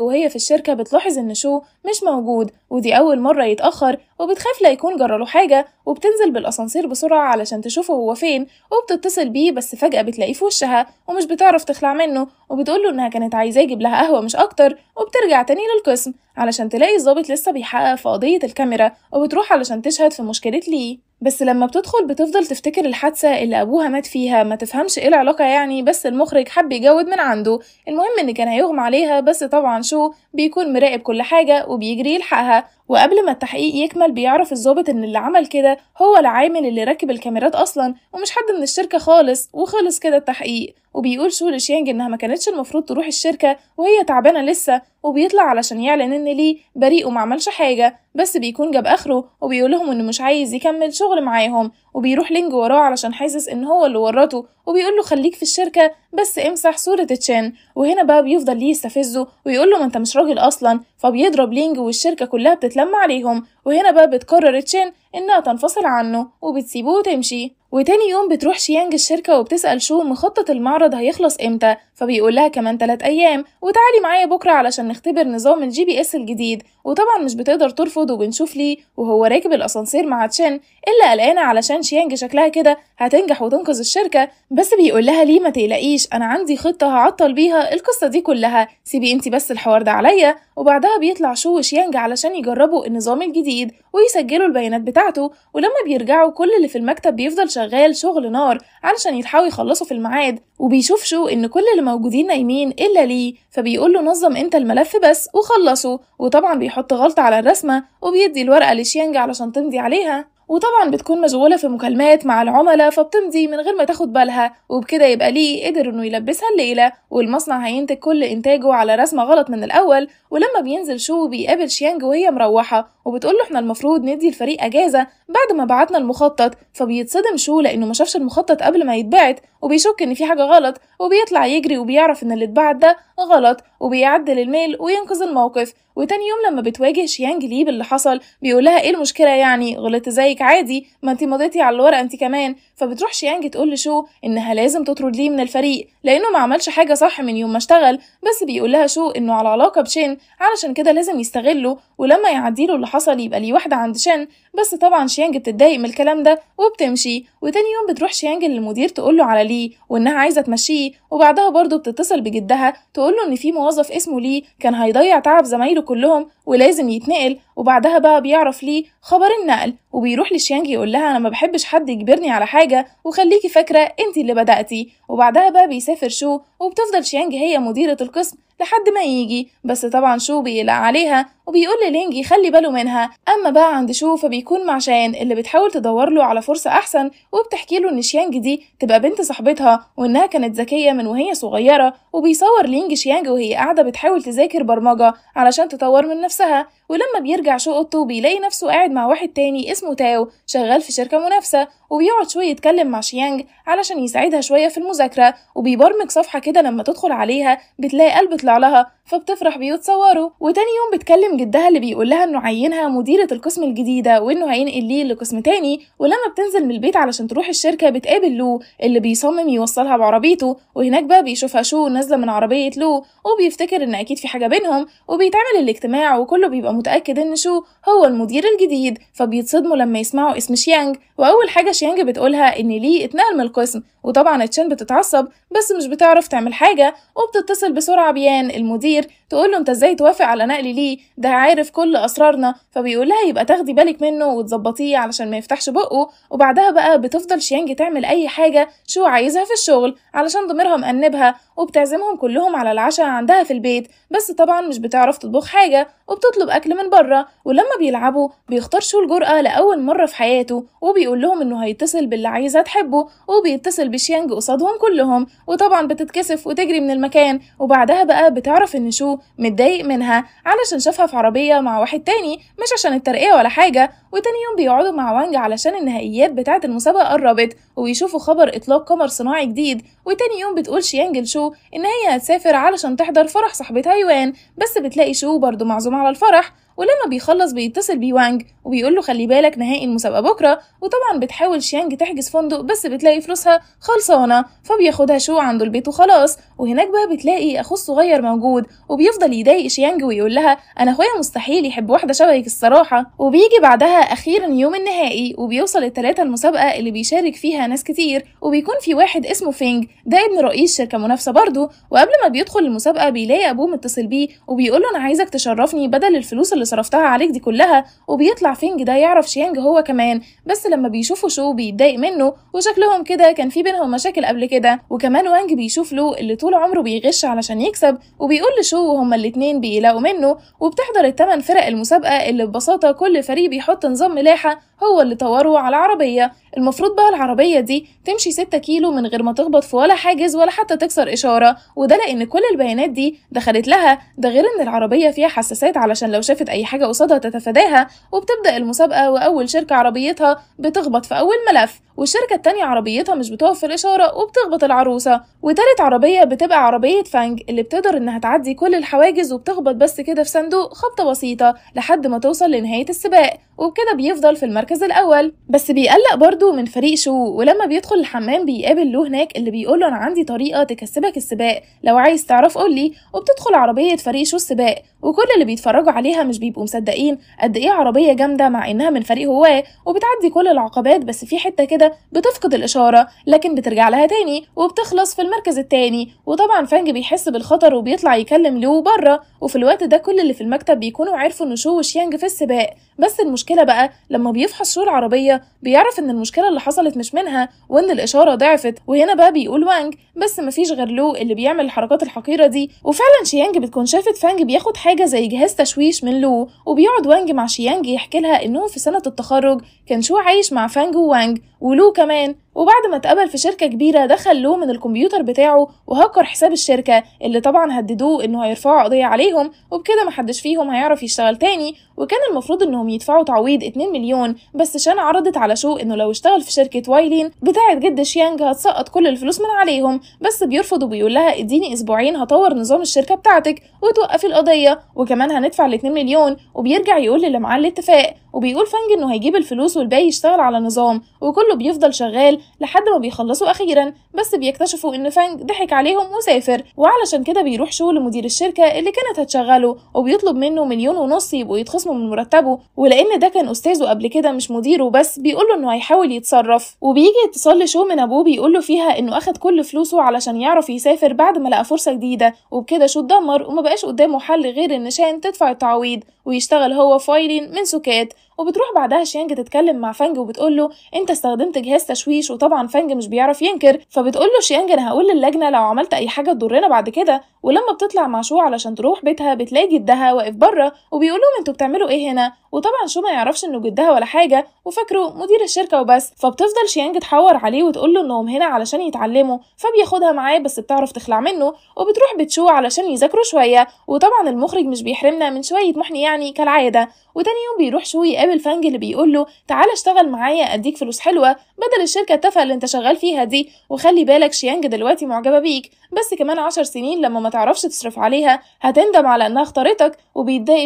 وهي في الشركة بتلاحظ إن شو مش موجود ودي أول مرة يتأخر وبتخاف لا يكون جراله حاجة وبتنزل بالأسانسير بسرعة علشان تشوفه هو فين وبتتصل بيه بس فجأة بتلاقيه في وشها ومش بتعرف تخلع منه وبتقوله إنها كانت عايزاه يجيب لها قهوة مش أكتر وبترجع تاني للقسم علشان تلاقي الظابط لسه بيحقق في قضية الكاميرا وبتروح علشان تشهد في مشكلة ليه بس لما بتدخل بتفضل تفتكر الحادثة اللي أبوها مات فيها ما تفهمش إيه العلاقة يعني بس المخرج حب يجود من عنده المهم إن كان هيغمى عليها بس طبعا شو بيكون مراقب كل حاجة وبيجري يلحقها وقبل ما التحقيق يكمل بيعرف الظابط ان اللي عمل كده هو العامل اللي راكب الكاميرات اصلا ومش حد من الشركه خالص وخلص كده التحقيق وبيقول شو لشيانج انها ما كانتش المفروض تروح الشركه وهي تعبانه لسه وبيطلع علشان يعلن ان ليه بريء وما عملش حاجه بس بيكون جاب اخره وبيقول لهم انه مش عايز يكمل شغل معاهم وبيروح لينج وراه علشان حاسس ان هو اللي ورطه وبيقول له خليك في الشركه بس امسح صوره تشان وهنا بقى بيفضل ليه يستفزه ويقول له ما انت مش راجل اصلا فبيضرب لينج والشركه كلها بتتلم عليهم وهنا بقى بتقرر تشان انها تنفصل عنه وبتسيبه وتمشي وتاني يوم بتروح شيانج الشركة وبتسأل شو مخطط المعرض هيخلص امتى فبيقول لها كمان تلات أيام وتعالي معايا بكرة علشان نختبر نظام الجي بي اس الجديد وطبعا مش بتقدر ترفض وبنشوف ليه وهو راكب الأسانسير مع تشين إلا قلقانة علشان شيانج شكلها كده هتنجح وتنقذ الشركة بس بيقول لها ليه ما تقلقيش أنا عندي خطة هعطل بيها القصة دي كلها سيبي انتي بس الحوار ده عليا وبعدها بيطلع شو وشيانج علشان يجربوا النظام الجديد ويسجلوا البيانات بتاعته ولما بيرجعوا كل اللي في المكتب بيفضل شغال شغل نار علشان يلحقوا يخلصوا في الميعاد وبيشوف شو ان كل اللي موجودين نايمين الا ليه فبيقول له نظم انت الملف بس وخلصه وطبعا بيحط غلطة على الرسمة وبيدي الورقة لشيانج علشان تمضي عليها وطبعا بتكون مشغولة في مكالمات مع العملاء فبتمضي من غير ما تاخد بالها وبكده يبقى ليه قدر انه يلبسها الليلة والمصنع هينتج كل انتاجه على رسمة غلط من الاول ولما بينزل شو بيقابل شيانج وهي مروحة وبتقول له احنا المفروض ندي الفريق اجازه بعد ما بعتنا المخطط فبيتصدم شو لانه ما شافش المخطط قبل ما يتبعت وبيشك ان في حاجه غلط وبيطلع يجري وبيعرف ان اللي اتبعت ده غلط وبيعدل الميل وينقذ الموقف وتاني يوم لما بتواجه شيانج لي باللي حصل بيقولها ايه المشكله يعني غلطت زيك عادي ما انت مضيتي على الورقه انت كمان فبتروح شيانج تقول لشو انها لازم تطرد ليه من الفريق لانه ما عملش حاجه صح من يوم ما اشتغل بس بيقول لها شو انه على علاقه بشين علشان كده لازم يستغله ولما يعديله اللي حصل يبقى ليه واحدة عند شان بس طبعا شيانج بتتضايق من الكلام ده وبتمشي وتاني يوم بتروح شيانج للمدير تقوله على ليه وإنها عايزة تمشيه وبعدها برضه بتتصل بجدها تقوله إن في موظف اسمه ليه كان هيضيع تعب زمايله كلهم ولازم يتنقل وبعدها بقى بيعرف ليه خبر النقل وبيروح لشيانج يقول لها أنا ما بحبش حد يجبرني على حاجة وخليكي فاكرة أنت اللي بدأتي وبعدها بقى بيسافر شو وبتفضل شيانج هي مديرة القسم لحد ما يجي بس طبعا شو بيقلق عليها وبيقول للينجي خلي باله منها اما بقى عند شو فبيكون مع شان اللي بتحاول تدور له على فرصه احسن وبتحكي له ان شيانج دي تبقى بنت صاحبتها وانها كانت ذكيه من وهي صغيره وبيصور لينج شيانج وهي قاعده بتحاول تذاكر برمجه علشان تطور من نفسها ولما بيرجع شو اوضته بيلاقي نفسه قاعد مع واحد تاني اسمه تاو شغال في شركة منافسة وبيقعد شوية يتكلم مع شيانج علشان يساعدها شوية في المذاكرة وبيبرمج صفحة كده لما تدخل عليها بتلاقي قلب طلع لها فبتفرح بيه وتصوره وتاني يوم بتكلم جدها اللي بيقول لها انه عينها مديرة القسم الجديدة وانه هينقل ليه لقسم تاني ولما بتنزل من البيت علشان تروح الشركة بتقابل لو اللي بيصمم يوصلها بعربيته وهناك بقى بيشوفها شو نازلة من عربية لو وبيفتكر ان اكيد في حاجة بينهم وبيتعمل الاجتماع وكله بيبقى متأكد إن شو هو المدير الجديد فبيتصدموا لما يسمعوا اسم شيانج واول حاجه شيانج بتقولها ان لي اتنقل من القسم وطبعا تشين بتتعصب بس مش بتعرف تعمل حاجه وبتتصل بسرعه بيان المدير تقول له انت ازاي توافق على نقل لي ده عارف كل اسرارنا فبيقول لها يبقى تاخدي بالك منه وتظبطيه علشان ما يفتحش بقه وبعدها بقى بتفضل شيانج تعمل اي حاجه شو عايزها في الشغل علشان ضميرها مأنبها وبتعزمهم كلهم على العشاء عندها في البيت بس طبعا مش بتعرف تطبخ حاجه وبتطلب اكل من بره ولما بيلعبوا بيختار شو الجرأه لاول مره في حياته وبيقول بيقول لهم انه هيتصل باللي عايزة تحبه وبيتصل بشيانج قصادهم كلهم وطبعا بتتكسف وتجري من المكان وبعدها بقى بتعرف ان شو متضايق منها علشان شافها في عربيه مع واحد تاني مش عشان الترقيه ولا حاجه وتاني يوم بيقعدوا مع وانج علشان النهائيات بتاعه المسابقه قربت وبيشوفوا خبر اطلاق قمر صناعي جديد وتاني يوم بتقول شيانج لشو ان هي هتسافر علشان تحضر فرح صاحبتها يوان بس بتلاقي شو برضه معزومه على الفرح ولما بيخلص بيتصل بي وانج وبيقول له خلي بالك نهائي المسابقة بكرة وطبعا بتحاول شيانج تحجز فندق بس بتلاقي فلوسها خلصانة فبياخدها شو عنده البيت وخلاص وهناك بقى بتلاقي أخو الصغير موجود وبيفضل يضايق شيانج ويقول لها أنا أخويا مستحيل يحب واحدة شبهك الصراحة وبيجي بعدها أخيرا يوم النهائي وبيوصل التلاتة المسابقة اللي بيشارك فيها ناس كتير وبيكون في واحد اسمه فينج ده ابن رئيس شركة منافسة برضه وقبل ما بيدخل المسابقة بيلاقي أبوه متصل بيه وبيقول له أنا عايزك تشرفني بدل الفلوس اللي اللي صرفتها عليك دي كلها وبيطلع فينج ده يعرف شيانج هو كمان بس لما بيشوفوا شو بيتضايق منه وشكلهم كده كان في بينهم مشاكل قبل كده وكمان وانج بيشوف لو اللي طول عمره بيغش علشان يكسب وبيقول لشو وهما الاتنين بيلاقوا منه وبتحضر الثمان فرق المسابقة اللي ببساطة كل فريق بيحط نظام ملاحة هو اللي طوره على عربية المفروض بقى العربية دي تمشي 6 كيلو من غير ما تخبط في ولا حاجز ولا حتى تكسر إشارة وده لأن كل البيانات دي دخلت لها ده غير إن العربية فيها حساسات علشان لو شافت أي حاجة قصادها تتفاداها وبتبدأ المسابقة وأول شركة عربيتها بتخبط في أول ملف والشركة التانية عربيتها مش بتقف في الإشارة وبتخبط العروسة وتالت عربية بتبقى عربية فانج اللي بتقدر إنها تعدي كل الحواجز وبتخبط بس كده في صندوق خبطة بسيطة لحد ما توصل لنهاية السباق وبكده بيفضل في المركز الاول بس بيقلق برضه من فريق شو ولما بيدخل الحمام بيقابل له هناك اللي بيقول له انا عندي طريقه تكسبك السباق لو عايز تعرف قول لي وبتدخل عربيه فريق شو السباق وكل اللي بيتفرجوا عليها مش بيبقوا مصدقين قد ايه عربيه جامده مع انها من فريق هواه وبتعدي كل العقبات بس في حته كده بتفقد الاشاره لكن بترجع لها تاني وبتخلص في المركز التاني وطبعا فانج بيحس بالخطر وبيطلع يكلم لو بره وفي الوقت ده كل اللي في المكتب بيكونوا عرفوا ان شو وشيانج في السباق بس المشكلة بقى لما بيفحص شو العربية بيعرف إن المشكلة اللي حصلت مش منها وإن الإشارة ضعفت وهنا بقى بيقول وانج بس مفيش غير لو اللي بيعمل الحركات الحقيرة دي وفعلا شيانج بتكون شافت فانج بياخد حاجة زي جهاز تشويش من لو وبيقعد وانج مع شيانج يحكي لها إنهم في سنة التخرج كان شو عايش مع فانج ووانج ولو كمان وبعد ما اتقبل في شركة كبيرة دخل له من الكمبيوتر بتاعه وهكر حساب الشركة اللي طبعا هددوه انه هيرفعوا قضية عليهم وبكده محدش فيهم هيعرف يشتغل تاني وكان المفروض انهم يدفعوا تعويض 2 مليون بس شان عرضت على شو انه لو اشتغل في شركة وايلين بتاعة جد شيانج هتسقط كل الفلوس من عليهم بس بيرفض وبيقول لها اديني اسبوعين هطور نظام الشركة بتاعتك وتوقفي القضية وكمان هندفع ال 2 مليون وبيرجع يقول للي معاه الاتفاق وبيقول فانج انه هيجيب الفلوس والباقي يشتغل على نظام وكله بيفضل شغال لحد ما بيخلصوا أخيرا بس بيكتشفوا إن فانج ضحك عليهم وسافر وعلشان كده بيروح شو لمدير الشركة اللي كانت هتشغله وبيطلب منه مليون ونص يبقوا يتخصموا من مرتبه ولأن ده كان أستاذه قبل كده مش مديره بس بيقول له إنه هيحاول يتصرف وبيجي اتصال لشو من أبوه بيقول له فيها إنه أخد كل فلوسه علشان يعرف يسافر بعد ما لقى فرصة جديدة وبكده شو اتدمر وما بقاش قدامه حل غير إن شان تدفع التعويض ويشتغل هو فايلين من سكات وبتروح بعدها شيانج تتكلم مع فانج وبتقول له انت استخدمت جهاز تشويش وطبعا فانج مش بيعرف ينكر ف فبتقول له شيانج انا هقول للجنه لو عملت اي حاجه تضرنا بعد كده ولما بتطلع مع شو علشان تروح بيتها بتلاقي جدها واقف بره وبيقول لهم انتوا بتعملوا ايه هنا وطبعا شو ما يعرفش انه جدها ولا حاجه وفاكره مدير الشركه وبس فبتفضل شيانج تحور عليه وتقول له انهم هنا علشان يتعلموا فبياخدها معاه بس بتعرف تخلع منه وبتروح بتشو علشان يذاكروا شويه وطبعا المخرج مش بيحرمنا من شويه محن يعني كالعاده وتاني يوم بيروح شو يقابل فانج اللي بيقول له تعالى اشتغل معايا اديك فلوس حلوه بدل الشركه التافهه اللي انت شغال فيها دي وخلي خلي بالك شيانج دلوقتي معجبة بيك بس كمان عشر سنين لما ما تعرفش تصرف عليها هتندم على انها اختارتك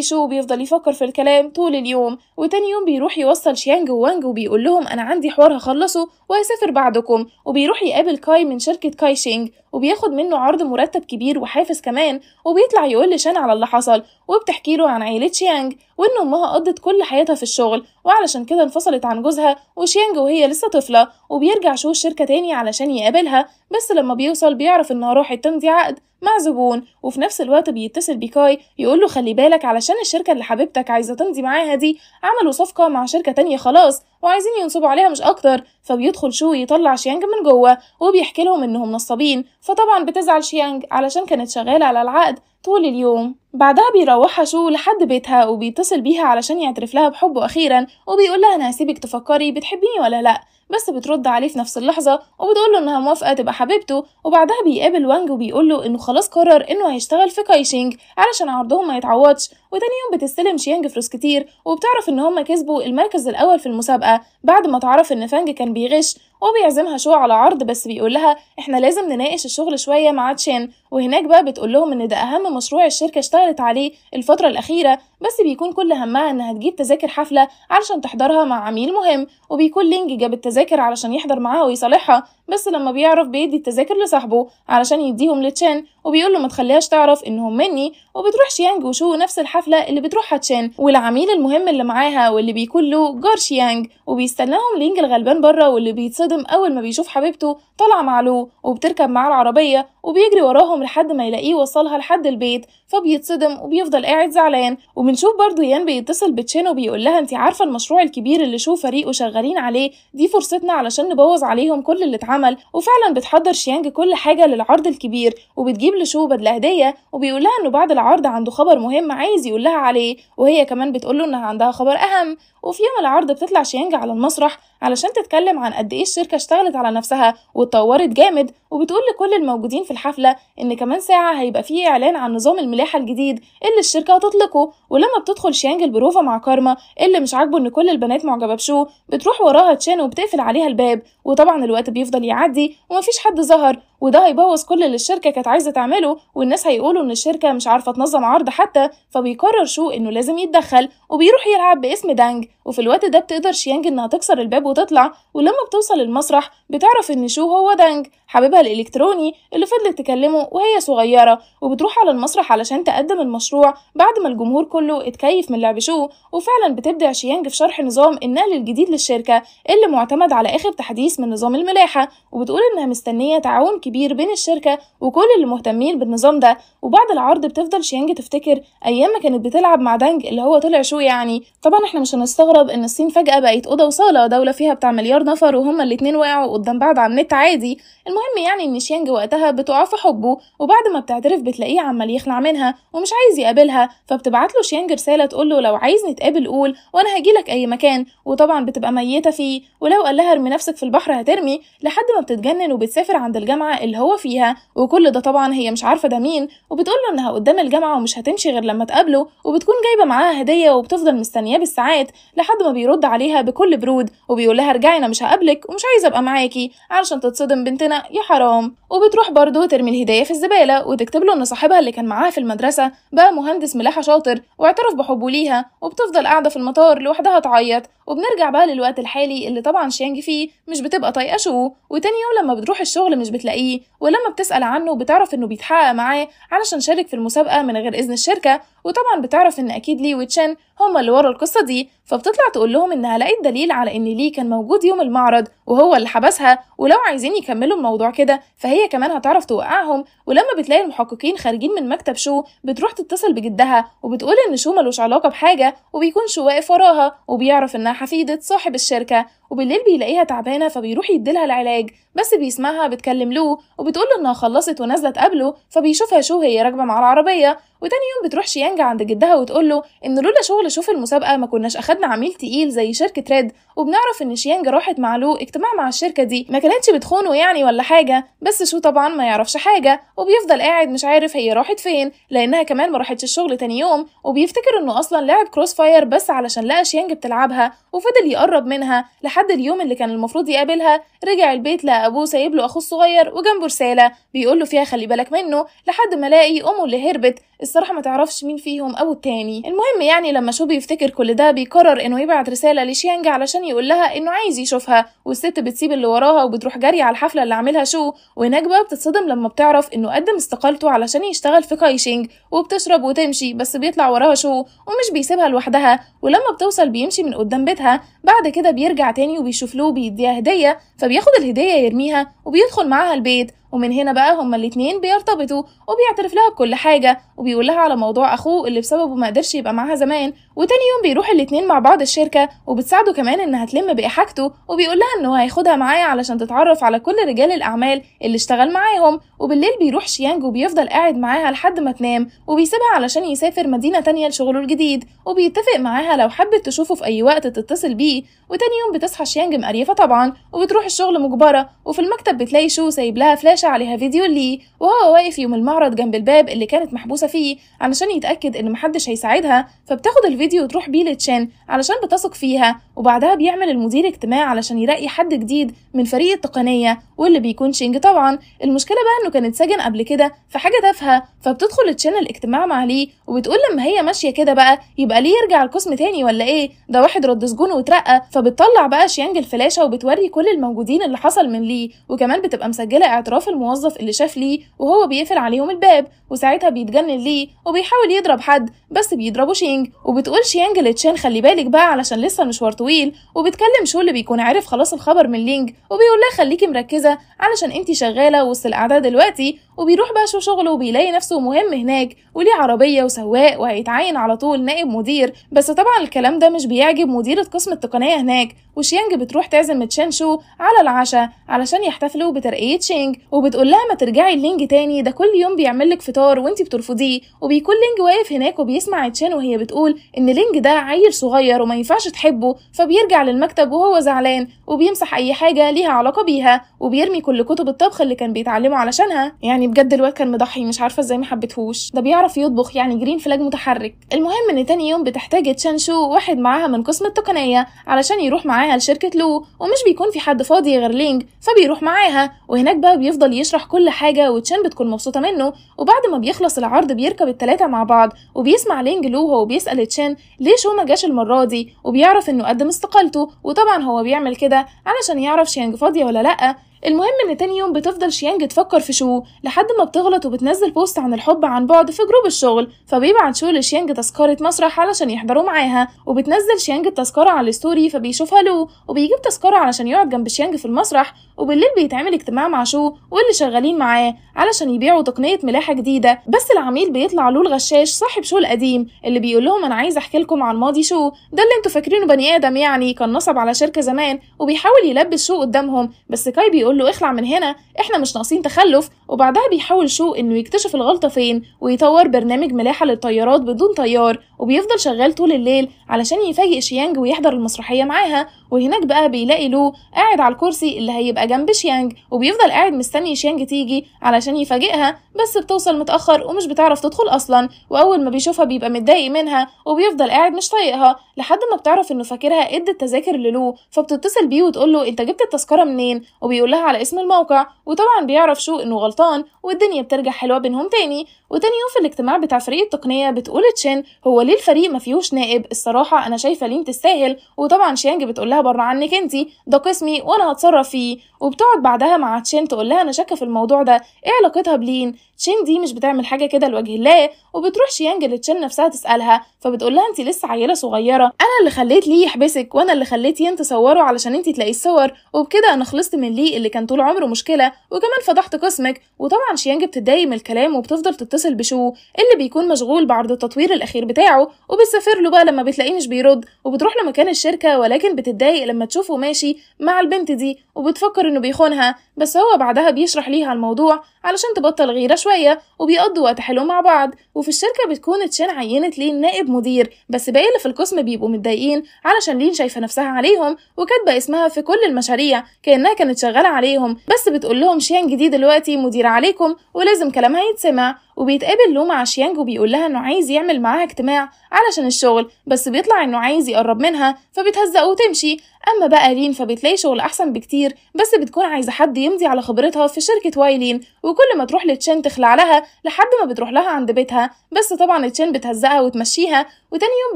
شو وبيفضل يفكر في الكلام طول اليوم وتاني يوم بيروح يوصل شيانج ووانج وبيقول لهم انا عندي حوار هخلصه وهسافر بعدكم وبيروح يقابل كاي من شركه كاي شينج وبياخد منه عرض مرتب كبير وحافز كمان وبيطلع يقول لشان على اللي حصل وبتحكي له عن عيله شيانج وان امها قضت كل حياتها في الشغل وعلشان كده انفصلت عن جوزها وشيانج وهي لسه طفله وبيرجع شو الشركه تاني علشان يقابلها بس لما بيوصل بيعرف انها راحت تمضي عقد مع زبون وفي نفس الوقت بيتصل بكاي يقول له خلي بالك علشان الشركه اللي حبيبتك عايزه تمضي معاها دي عملوا صفقه مع شركه تانية خلاص وعايزين ينصبوا عليها مش اكتر فبيدخل شو يطلع شيانج من جوه وبيحكي لهم انهم نصابين فطبعا بتزعل شيانج علشان كانت شغاله على العقد طول اليوم بعدها بيروحها شو لحد بيتها وبيتصل بيها علشان يعترف لها بحبه اخيرا وبيقول لها انا هسيبك تفكري بتحبيني ولا لا بس بترد عليه في نفس اللحظة وبتقول له إنها موافقة تبقى حبيبته وبعدها بيقابل وانج وبيقول له إنه خلاص قرر إنه هيشتغل في كايشينج علشان عرضهم ما يتعوضش وتاني يوم بتستلم شيانج فلوس كتير وبتعرف إن هما كسبوا المركز الأول في المسابقة بعد ما تعرف إن فانج كان بيغش وبيعزمها شو على عرض بس بيقول لها إحنا لازم نناقش الشغل شوية مع تشين وهناك بقى بتقول لهم إن ده أهم مشروع الشركة اشتغلت عليه الفترة الأخيرة بس بيكون كل همها انها تجيب تذاكر حفله علشان تحضرها مع عميل مهم وبيكون لينج جاب التذاكر علشان يحضر معاها ويصالحها بس لما بيعرف بيدي التذاكر لصاحبه علشان يديهم لتشان وبيقول له ما تخليهاش تعرف انهم مني وبتروح شيانج وشو نفس الحفله اللي بتروحها تشان والعميل المهم اللي معاها واللي بيكون له جار شيانج وبيستناهم لينج الغلبان بره واللي بيتصدم اول ما بيشوف حبيبته طالعه مع لو وبتركب معاه العربيه وبيجري وراهم لحد ما يلاقيه وصلها لحد البيت فبيتصدم وبيفضل قاعد زعلان وبنشوف برضه يان بيتصل بتشين وبيقول لها انت عارفه المشروع الكبير اللي شو فريقه شغالين عليه دي فرصتنا علشان نبوظ عليهم كل اللي اتعمل وفعلا بتحضر شيانج كل حاجه للعرض الكبير وبتجيب لشو بدله هديه وبيقول لها انه بعد العرض عنده خبر مهم عايز يقول لها عليه وهي كمان بتقول له انها عندها خبر اهم وفي يوم العرض بتطلع شيانج على المسرح علشان تتكلم عن قد ايه الشركه اشتغلت على نفسها واتطورت جامد وبتقول لكل الموجودين في الحفله ان كمان ساعه هيبقى فيه اعلان عن نظام الملاحه الجديد اللي الشركه هتطلقه ولما بتدخل شيانج البروفه مع كارما اللي مش عاجبه ان كل البنات معجبه بشو بتروح وراها تشان وبتقفل عليها الباب وطبعا الوقت بيفضل يعدي ومفيش حد ظهر وده هيبوظ كل اللي الشركه كانت عايزه تعمله والناس هيقولوا ان الشركه مش عارفه تنظم عرض حتى فبيقرر شو انه لازم يتدخل وبيروح يلعب باسم دانج وفي الوقت ده بتقدر شيانج انها تكسر الباب وتطلع ولما بتوصل المسرح بتعرف ان شو هو دانج حبيبها الإلكتروني اللي فضلت تكلمه وهي صغيرة وبتروح على المسرح علشان تقدم المشروع بعد ما الجمهور كله اتكيف من لعب شو وفعلا بتبدع شيانج في شرح نظام النقل الجديد للشركة اللي معتمد على آخر تحديث من نظام الملاحة وبتقول إنها مستنية تعاون كبير بين الشركة وكل اللي مهتمين بالنظام ده وبعد العرض بتفضل شيانج تفتكر أيام ما كانت بتلعب مع دانج اللي هو طلع شو يعني طبعا احنا مش هنستغرب إن الصين فجأة بقت أوضة وصالة دولة فيها بتاع مليار نفر وهما الاتنين وقعوا قدام بعض على النت عادي المهم المهم يعني إن شيانج وقتها بتقع في حبه وبعد ما بتعترف بتلاقيه عمال يخلع منها ومش عايز يقابلها فبتبعت له شيانج رسالة تقول له لو عايز نتقابل قول وأنا لك أي مكان وطبعا بتبقى ميتة فيه ولو قال لها ارمي نفسك في البحر هترمي لحد ما بتتجنن وبتسافر عند الجامعة اللي هو فيها وكل ده طبعا هي مش عارفة ده مين وبتقول له إنها قدام الجامعة ومش هتمشي غير لما تقابله وبتكون جايبة معاها هدية وبتفضل مستنياه بالساعات لحد ما بيرد عليها بكل برود وبيقول لها ارجعي أنا مش هقابلك ومش عايزة أبقى معاكي علشان تتصدم بنتنا يا حرام وبتروح برضه ترمي الهدايه في الزبالة وتكتب له إن صاحبها اللي كان معاها في المدرسة بقى مهندس ملاحة شاطر واعترف بحبه ليها وبتفضل قاعدة في المطار لوحدها تعيط وبنرجع بقى للوقت الحالي اللي طبعا شيانج فيه مش بتبقى طايقة شو وتاني يوم لما بتروح الشغل مش بتلاقيه ولما بتسأل عنه بتعرف إنه بيتحقق معاه علشان شارك في المسابقة من غير إذن الشركة وطبعا بتعرف إن أكيد لي وتشان هما اللي ورا القصه دي فبتطلع تقول لهم انها لقيت دليل على ان ليه كان موجود يوم المعرض وهو اللي حبسها ولو عايزين يكملوا الموضوع كده فهي كمان هتعرف توقعهم ولما بتلاقي المحققين خارجين من مكتب شو بتروح تتصل بجدها وبتقول ان شو ملوش علاقه بحاجه وبيكون شو واقف وراها وبيعرف انها حفيده صاحب الشركه وبالليل بيلاقيها تعبانة فبيروح يديلها العلاج بس بيسمعها بتكلم لو له إنها خلصت ونزلت قبله فبيشوفها شو هي راكبة مع العربية وتاني يوم بتروح شيانجا عند جدها وتقول له إن لولا شغل شوف المسابقة ما كناش أخدنا عميل تقيل زي شركة ريد وبنعرف إن شيانجا راحت مع لو اجتماع مع الشركة دي ما كانتش بتخونه يعني ولا حاجة بس شو طبعا ما يعرفش حاجة وبيفضل قاعد مش عارف هي راحت فين لأنها كمان ما راحتش الشغل تاني يوم وبيفتكر إنه أصلا لعب كروس فاير بس علشان لقى شيانج بتلعبها وفضل يقرب منها لحد اليوم اللي كان المفروض يقابلها رجع البيت لقى أبوه سايب له أخوه الصغير وجنبه رسالة بيقول له فيها خلي بالك منه لحد ما لاقي أمه اللي هربت الصراحة ما تعرفش مين فيهم أو التاني المهم يعني لما شو بيفتكر كل ده بيقرر إنه يبعت رسالة لشيانج علشان يقول لها إنه عايز يشوفها والست بتسيب اللي وراها وبتروح جري على الحفلة اللي عاملها شو وهناك بقى بتتصدم لما بتعرف إنه قدم استقالته علشان يشتغل في كايشينج وبتشرب وتمشي بس بيطلع وراها شو ومش بيسيبها لوحدها ولما بتوصل بيمشي من قدام بيتها بعد كده بيرجع تاني تاني وبيشوف له بيديها هدية فبياخد الهدية يرميها وبيدخل معاها البيت ومن هنا بقى هما الاتنين بيرتبطوا وبيعترف لها بكل حاجة وبيقول لها على موضوع أخوه اللي بسببه ما قدرش يبقى معاها زمان وتاني يوم بيروح الاتنين مع بعض الشركة وبتساعده كمان إنها تلم بإحاجته وبيقول لها إنه هياخدها معايا علشان تتعرف على كل رجال الأعمال اللي اشتغل معاهم وبالليل بيروح شيانج وبيفضل قاعد معاها لحد ما تنام وبيسيبها علشان يسافر مدينة تانية لشغله الجديد وبيتفق معاها لو حبت تشوفه في أي وقت تتصل بيه وتاني يوم بتصحى شيانج مقريفة طبعا وبتروح الشغل مجبرة وفي المكتب بتلاقي شو سايب لها فلاشة عليها فيديو ليه وهو واقف يوم المعرض جنب الباب اللي كانت محبوسة فيه علشان يتأكد إن محدش هيساعدها فبتاخد الفيديو وتروح بيه لتشين علشان بتثق فيها وبعدها بيعمل المدير اجتماع علشان يلاقي حد جديد من فريق التقنية واللي بيكون شينج طبعا المشكلة بقى إنه كانت سجن قبل كده في حاجة تافهة فبتدخل تشين الاجتماع مع ليه وبتقول لما هي ماشية كده بقى يبقى ليه يرجع القسم تاني ولا إيه ده واحد رد سجون واترقى فبتطلع بقى شيانج الفلاشة وبتوري كل الموجودين اللي حصل من ليه وكمان بتبقى مسجلة اعتراف بيعرفوا الموظف اللي شاف ليه وهو بيقفل عليهم الباب وساعتها بيتجنن ليه وبيحاول يضرب حد بس بيضربوا شينج وبتقول شيانج لتشان خلي بالك بقى علشان لسه المشوار طويل وبتكلم شو اللي بيكون عارف خلاص الخبر من لينج وبيقول لها خليكي مركزه علشان انتي شغاله وسط القعده دلوقتي وبيروح بقى شو شغله وبيلاقي نفسه مهم هناك وليه عربيه وسواق وهيتعين على طول نائب مدير بس طبعا الكلام ده مش بيعجب مديره قسم التقنيه هناك وشيانج بتروح تعزم تشان شو على العشاء علشان يحتفلوا بترقيه شينج وبتقول لها ما ترجعي لينج تاني ده كل يوم بيعمل لك فطار وانت بترفضيه وبيكون لينج واقف هناك وبي بيسمع تشان وهي بتقول إن لينج ده عيل صغير وما ينفعش تحبه فبيرجع للمكتب وهو زعلان وبيمسح أي حاجة ليها علاقة بيها وبيرمي كل كتب الطبخ اللي كان بيتعلمه علشانها يعني بجد الواد كان مضحي مش عارفة إزاي ما حبيتهوش ده بيعرف يطبخ يعني جرين فلاج متحرك المهم إن تاني يوم بتحتاج تشان شو واحد معاها من قسم التقنية علشان يروح معاها لشركة لو ومش بيكون في حد فاضي غير لينج فبيروح معاها وهناك بقى بيفضل يشرح كل حاجة وتشان بتكون مبسوطة منه وبعد ما بيخلص العرض بيركب التلاتة مع بعض وبيسمع بيسمع لينج لو وهو بيسأل تشان ليه شو ما جاش المرة دي وبيعرف انه قدم استقالته وطبعا هو بيعمل كده علشان يعرف شيانج فاضية ولا لأ المهم ان تاني يوم بتفضل شيانج تفكر في شو لحد ما بتغلط وبتنزل بوست عن الحب عن بعد في جروب الشغل فبيبعت شو لشيانج تذكرة مسرح علشان يحضروا معاها وبتنزل شيانج التذكرة على الستوري فبيشوفها لو وبيجيب تذكرة علشان يقعد جنب شيانج في المسرح وبالليل بيتعمل اجتماع مع شو واللي شغالين معاه علشان يبيعوا تقنيه ملاحه جديده بس العميل بيطلع له الغشاش صاحب شو القديم اللي بيقول لهم انا عايز احكي لكم عن ماضي شو ده اللي انتوا فاكرينه بني ادم يعني كان نصب على شركه زمان وبيحاول يلبس شو قدامهم بس كاي بيقول له اخلع من هنا احنا مش ناقصين تخلف وبعدها بيحاول شو انه يكتشف الغلطه فين ويطور برنامج ملاحه للطيارات بدون طيار وبيفضل شغال طول الليل علشان يفاجئ شيانج ويحضر المسرحيه معاها وهناك بقى بيلاقي لو قاعد على الكرسي اللي هيبقى جنب شيانج وبيفضل قاعد مستني شيانج تيجي علشان يفاجئها بس بتوصل متأخر ومش بتعرف تدخل أصلا وأول ما بيشوفها بيبقى متضايق منها وبيفضل قاعد مش طايقها لحد ما بتعرف إنه فاكرها إدى التذاكر للو فبتتصل بيه وتقول له أنت جبت التذكرة منين وبيقول لها على اسم الموقع وطبعا بيعرف شو إنه غلطان والدنيا بترجع حلوة بينهم تاني وتاني يوم في الاجتماع بتاع فريق التقنية بتقول تشين هو ليه الفريق ما فيهوش نائب الصراحة أنا شايفة لين تستاهل وطبعا شيانج بتقول لها بره عنك انتي ده قسمي وأنا هتصرف فيه وبتقعد بعدها مع تشين تقول لها انا شاكه في الموضوع ده ايه علاقتها بلين تشين دي مش بتعمل حاجه كده لوجه الله وبتروح شيانج لتشين نفسها تسالها فبتقول لها انت لسه عيله صغيره انا اللي خليت ليه يحبسك وانا اللي خليت ين تصوره علشان انت تلاقي الصور وبكده انا خلصت من ليه اللي كان طول عمره مشكله وكمان فضحت قسمك وطبعا شيانج بتتضايق من الكلام وبتفضل تتصل بشو اللي بيكون مشغول بعرض التطوير الاخير بتاعه وبتسافر له بقى لما بتلاقيه مش بيرد وبتروح لمكان الشركه ولكن بتتضايق لما تشوفه ماشي مع البنت دي وبتفكر بتفكر انه بيخونها بس هو بعدها بيشرح ليها الموضوع علشان تبطل غيرة شوية وبيقضوا وقت حلو مع بعض وفي الشركة بتكون تشان عينت لين نائب مدير بس باقي اللي في القسم بيبقوا متضايقين علشان لين شايفة نفسها عليهم وكاتبة اسمها في كل المشاريع كأنها كانت شغالة عليهم بس بتقول لهم شيان جديد دلوقتي مديرة عليكم ولازم كلامها يتسمع وبيتقابل له مع شيانج وبيقول لها انه عايز يعمل معاها اجتماع علشان الشغل بس بيطلع انه عايز يقرب منها فبتهزقه وتمشي اما بقى لين فبتلاقي شغل احسن بكتير بس بتكون عايزه حد يمضي على خبرتها في شركه وايلين وكل ما تروح لتشين تخلع لها لحد ما بتروح لها عند بيتها بس طبعا تشين بتهزقها وتمشيها وتاني يوم